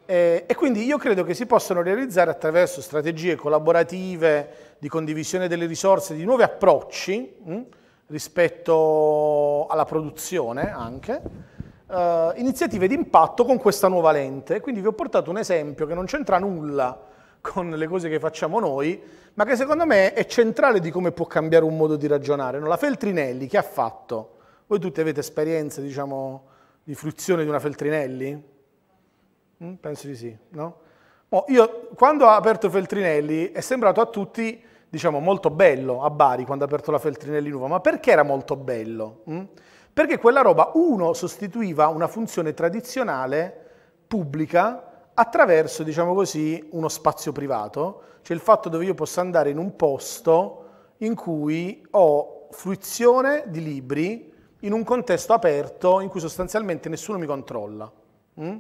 Eh, e quindi io credo che si possano realizzare attraverso strategie collaborative di condivisione delle risorse, di nuovi approcci mh, hm, rispetto alla produzione anche, eh, iniziative di impatto con questa nuova lente. Quindi vi ho portato un esempio che non c'entra nulla con le cose che facciamo noi, ma che secondo me è centrale di come può cambiare un modo di ragionare. No, la Feltrinelli che ha fatto? Voi tutti avete esperienze, diciamo, di fruizione di una Feltrinelli? Mm, penso di sì, no? Oh, io, quando ha aperto Feltrinelli, è sembrato a tutti, diciamo, molto bello a Bari, quando ha aperto la Feltrinelli nuova. Ma perché era molto bello? Mm? Perché quella roba, uno, sostituiva una funzione tradizionale pubblica attraverso, diciamo così, uno spazio privato, cioè il fatto dove io possa andare in un posto in cui ho fruizione di libri in un contesto aperto in cui sostanzialmente nessuno mi controlla. Mm?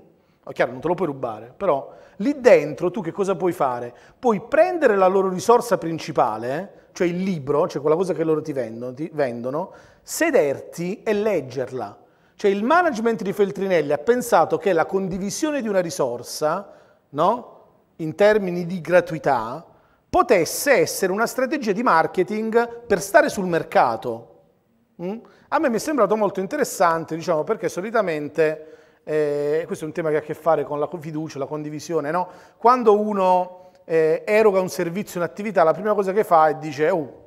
chiaro, non te lo puoi rubare, però lì dentro tu che cosa puoi fare? Puoi prendere la loro risorsa principale, cioè il libro, cioè quella cosa che loro ti vendono, ti vendono sederti e leggerla. Cioè il management di Feltrinelli ha pensato che la condivisione di una risorsa, no? in termini di gratuità, potesse essere una strategia di marketing per stare sul mercato. Mm? A me mi è sembrato molto interessante, diciamo, perché solitamente eh, questo è un tema che ha a che fare con la fiducia, la condivisione, no? quando uno eh, eroga un servizio, un'attività, la prima cosa che fa è dice, oh,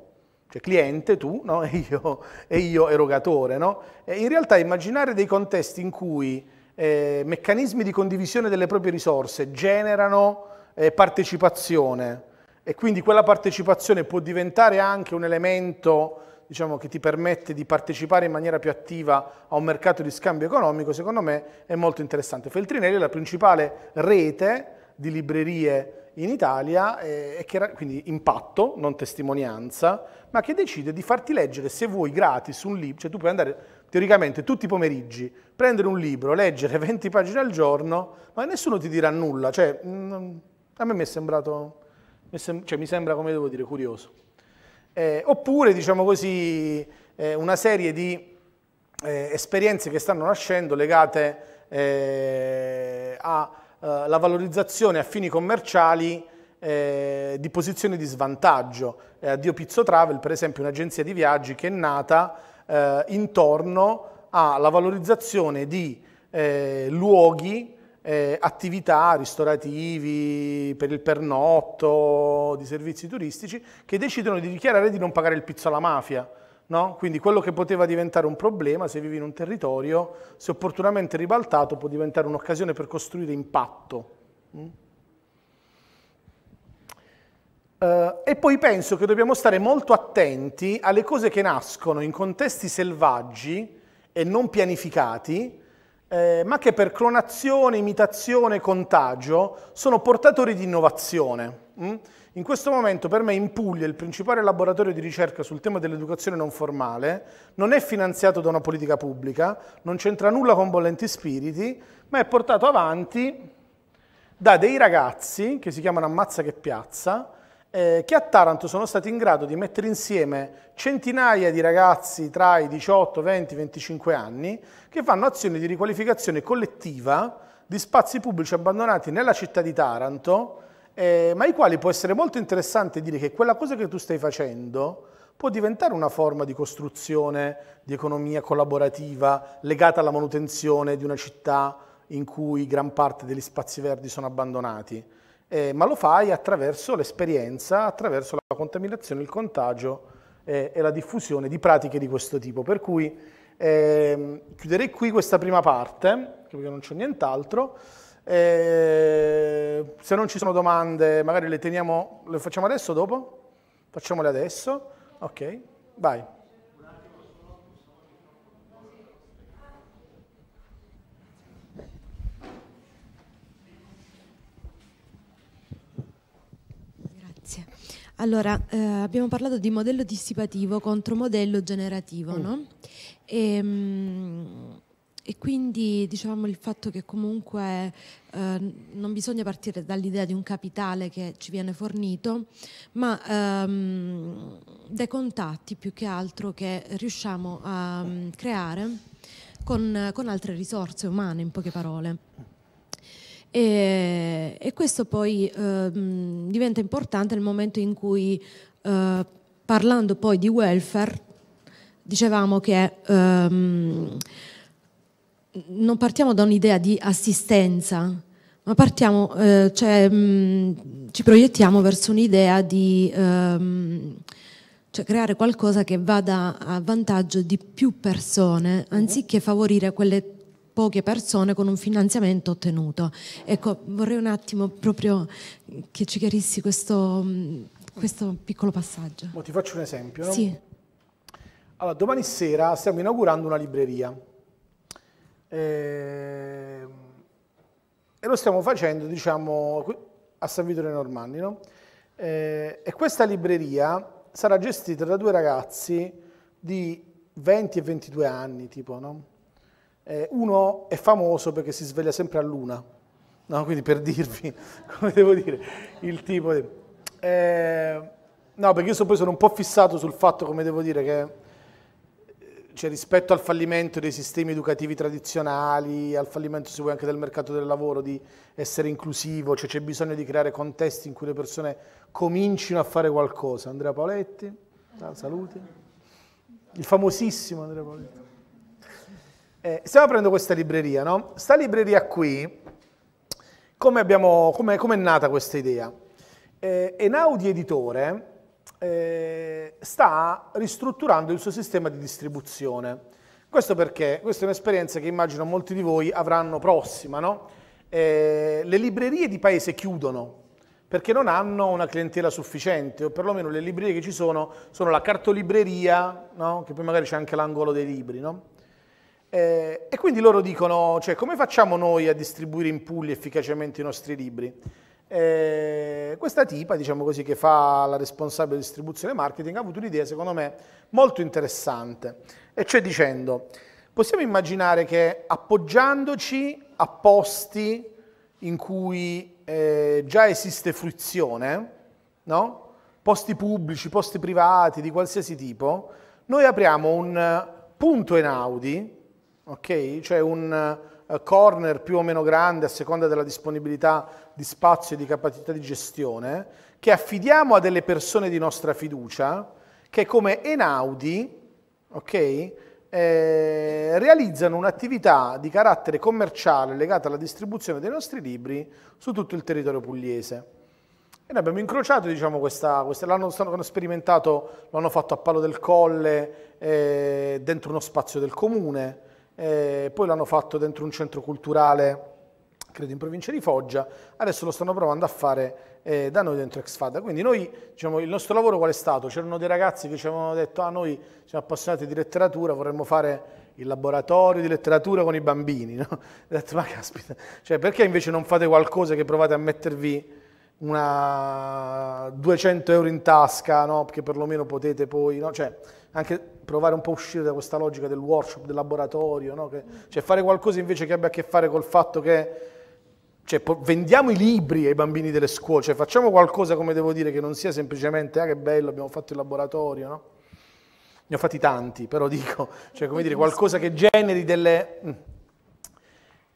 cioè cliente tu no? e, *laughs* io, e, io, erogatore. No? E in realtà immaginare dei contesti in cui eh, meccanismi di condivisione delle proprie risorse generano eh, partecipazione e quindi quella partecipazione può diventare anche un elemento diciamo, che ti permette di partecipare in maniera più attiva a un mercato di scambio economico, secondo me è molto interessante. Feltrinelli è la principale rete di librerie in Italia, eh, che, quindi impatto, non testimonianza, ma che decide di farti leggere, se vuoi, gratis un libro, cioè tu puoi andare teoricamente tutti i pomeriggi, prendere un libro, leggere 20 *laughs* pagine al giorno, ma nessuno ti dirà nulla, cioè, mh, mm, a me mi è sembrato, mi, sem cioè, mi sembra, come devo dire, curioso eh, oppure diciamo così, eh, una serie di eh, esperienze che stanno nascendo legate eh, alla eh, valorizzazione a fini commerciali eh, di posizioni di svantaggio. Eh, Dio Pizzo Travel, per esempio, è un'agenzia di viaggi che è nata intorno alla valorizzazione di luoghi eh, attività ristorativi, per il pernotto, di servizi turistici, che decidono di dichiarare di non pagare il pizzo alla mafia. No? Quindi quello che poteva diventare un problema se vivi in un territorio, se opportunamente ribaltato, può diventare un'occasione per costruire impatto. Mm? Uh, e poi penso che dobbiamo stare molto attenti alle cose che nascono in contesti selvaggi e non pianificati, eh, ma che per clonazione, imitazione contagio sono portatori di innovazione. Mm? In questo momento per me in Puglia il principale laboratorio di ricerca sul tema dell'educazione non formale non è finanziato da una politica pubblica, non c'entra nulla con bollenti spiriti, ma è portato avanti da dei ragazzi che si chiamano Ammazza che Piazza, eh, che a Taranto sono stati in grado di mettere insieme centinaia di ragazzi tra i 18, 20, 25 anni che fanno azioni di riqualificazione collettiva di spazi pubblici abbandonati nella città di Taranto, eh, ma ai quali può essere molto interessante dire che quella cosa che tu stai facendo può diventare una forma di costruzione di economia collaborativa legata alla manutenzione di una città in cui gran parte degli spazi verdi sono abbandonati eh, ma lo fai attraverso l'esperienza, attraverso la contaminazione, il contagio eh, e la diffusione di pratiche di questo tipo. Per cui eh, chiuderei qui questa prima parte, perché non c'è nient'altro. Eh, se non ci sono domande, magari le teniamo, le facciamo adesso o dopo? Facciamole adesso. Ok, vai. Allora, eh, abbiamo parlato di modello dissipativo contro modello generativo, mm. no? E, ehm, e quindi diciamo il fatto che comunque eh, non bisogna partire dall'idea di un capitale che ci viene fornito, ma ehm, dai contatti più che altro che riusciamo a um, creare con, con altre risorse umane, in poche parole. E, e questo poi eh, diventa importante nel momento in cui, eh, parlando poi di welfare, dicevamo che ehm, non partiamo da un'idea di assistenza, ma partiamo, eh, cioè, mh, mm, ci proiettiamo verso un'idea di ehm, cioè creare qualcosa che vada a vantaggio di più persone, mhm. anziché favorire quelle poche persone con un finanziamento ottenuto. Ecco, vorrei un attimo proprio che ci chiarissi questo, mm, questo piccolo passaggio. Mo ti faccio un esempio. No? Sì. Allora, domani sera stiamo inaugurando una libreria. Eh, e lo stiamo facendo, diciamo, a San Vittorio Normanni, no? eh, e questa libreria sarà gestita da due ragazzi di 20 e 22 anni, tipo, no? Eh, uno è famoso perché si sveglia sempre a luna, no? quindi per dirvi, *laughs* come devo dire, il tipo di... Eh, no, perché io so, poi sono un po' fissato sul fatto, come devo dire, che eh, cioè, rispetto al fallimento dei sistemi educativi tradizionali, al fallimento se vuoi anche del mercato del lavoro, di essere inclusivo, cioè c'è bisogno di creare contesti in cui le persone comincino a fare qualcosa. Andrea Paoletti, saluti. Il famosissimo Andrea Paoletti. Eh, stiamo aprendo questa libreria, no? Sta libreria qui, come, abbiamo, come, come è nata questa idea? Eh, Enaudi Editore eh, sta ristrutturando il suo sistema di distribuzione. Questo perché questa è un'esperienza che immagino molti di voi avranno prossima, no? eh, le librerie di paese chiudono perché non hanno una clientela sufficiente, o perlomeno le librerie che ci sono sono la cartolibreria, no? che poi magari c'è anche l'angolo dei libri. No? Eh, e quindi loro dicono, cioè, come facciamo noi a distribuire in Puglia efficacemente i nostri libri? Eh, questa tipa, diciamo così, che fa la responsabile di distribuzione marketing, ha avuto un'idea, secondo me, molto interessante. E cioè dicendo, possiamo immaginare che appoggiandoci a posti in cui eh, già esiste fruizione, no? posti pubblici, posti privati, di qualsiasi tipo, noi apriamo un punto in Audi, ok? Cioè un uh, corner più o meno grande a seconda della disponibilità di spazio e di capacità di gestione, che affidiamo a delle persone di nostra fiducia, che come Enaudi, ok? Eh, realizzano un'attività di carattere commerciale legata alla distribuzione dei nostri libri su tutto il territorio pugliese. E noi abbiamo incrociato, diciamo, questa, questa l'hanno sperimentato, l'hanno fatto a Palo del Colle, eh, dentro uno spazio del comune, eh, poi l'hanno fatto dentro un centro culturale, credo in provincia di Foggia, adesso lo stanno provando a fare eh, da noi dentro Exfada. Quindi noi, diciamo, il nostro lavoro qual è stato? C'erano dei ragazzi che ci avevano detto, ah noi siamo appassionati di letteratura, vorremmo fare il laboratorio di letteratura con i bambini. *laughs* No? Ho detto, ma caspita, cioè, perché invece non fate qualcosa che provate a mettervi una 200 euro in tasca, no? che perlomeno potete poi, no? cioè, anche provare un po' a uscire da questa logica del workshop, del laboratorio, no? che, cioè fare qualcosa invece che abbia a che fare col fatto che cioè, vendiamo i libri ai bambini delle scuole, cioè, facciamo qualcosa, come devo dire, che non sia semplicemente, ah che bello, abbiamo fatto il laboratorio, no? Ne ho fatti tanti, però dico, cioè, come dire, qualcosa che generi delle... Mm.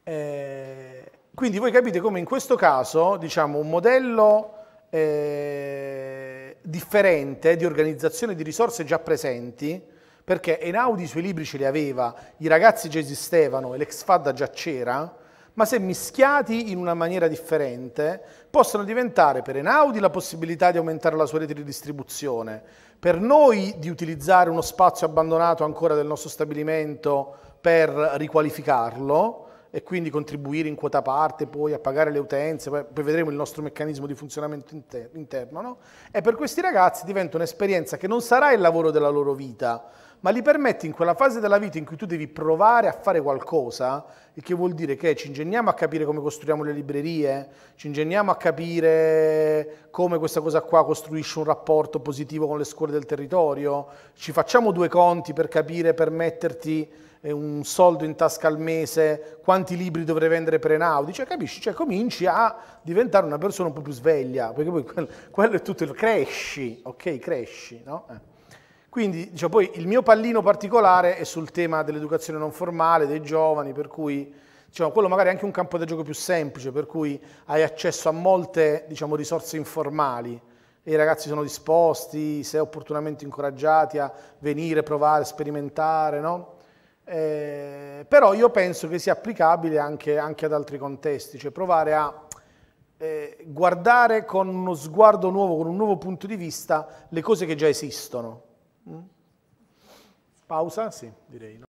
Eh, quindi voi capite come in questo caso, diciamo, un modello eh, differente di organizzazione di risorse già presenti perché Enaudi i suoi libri ce li aveva, i ragazzi già esistevano e l'ex fadda già c'era, ma se mischiati in una maniera differente possono diventare per Enaudi la possibilità di aumentare la sua rete di distribuzione, per noi di utilizzare uno spazio abbandonato ancora del nostro stabilimento per riqualificarlo e quindi contribuire in quota parte poi a pagare le utenze, poi, poi vedremo il nostro meccanismo di funzionamento inter interno, no? e per questi ragazzi diventa un'esperienza che non sarà il lavoro della loro vita, ma li permetti in quella fase della vita in cui tu devi provare a fare qualcosa, il che vuol dire che ci ingegniamo a capire come costruiamo le librerie, ci ingegniamo a capire come questa cosa qua costruisce un rapporto positivo con le scuole del territorio, ci facciamo due conti per capire, per metterti eh, un soldo in tasca al mese, quanti libri dovrei vendere per Enaudi, cioè capisci, cioè, cominci a diventare una persona un po' più sveglia, perché poi quello, *laughs* quello è tutto il cresci, ok, cresci, no? Eh. Quindi diciamo, poi il mio pallino particolare è sul tema dell'educazione non formale, dei giovani, per cui diciamo, quello magari è anche un campo da gioco più semplice, per cui hai accesso a molte diciamo, risorse informali e i ragazzi sono disposti, se opportunamente incoraggiati, a venire, provare, sperimentare, no? Eh, però io penso che sia applicabile anche, anche ad altri contesti, cioè provare a eh, guardare con uno sguardo nuovo, con un nuovo punto di vista le cose che già esistono. Pausa, sì, direi. No?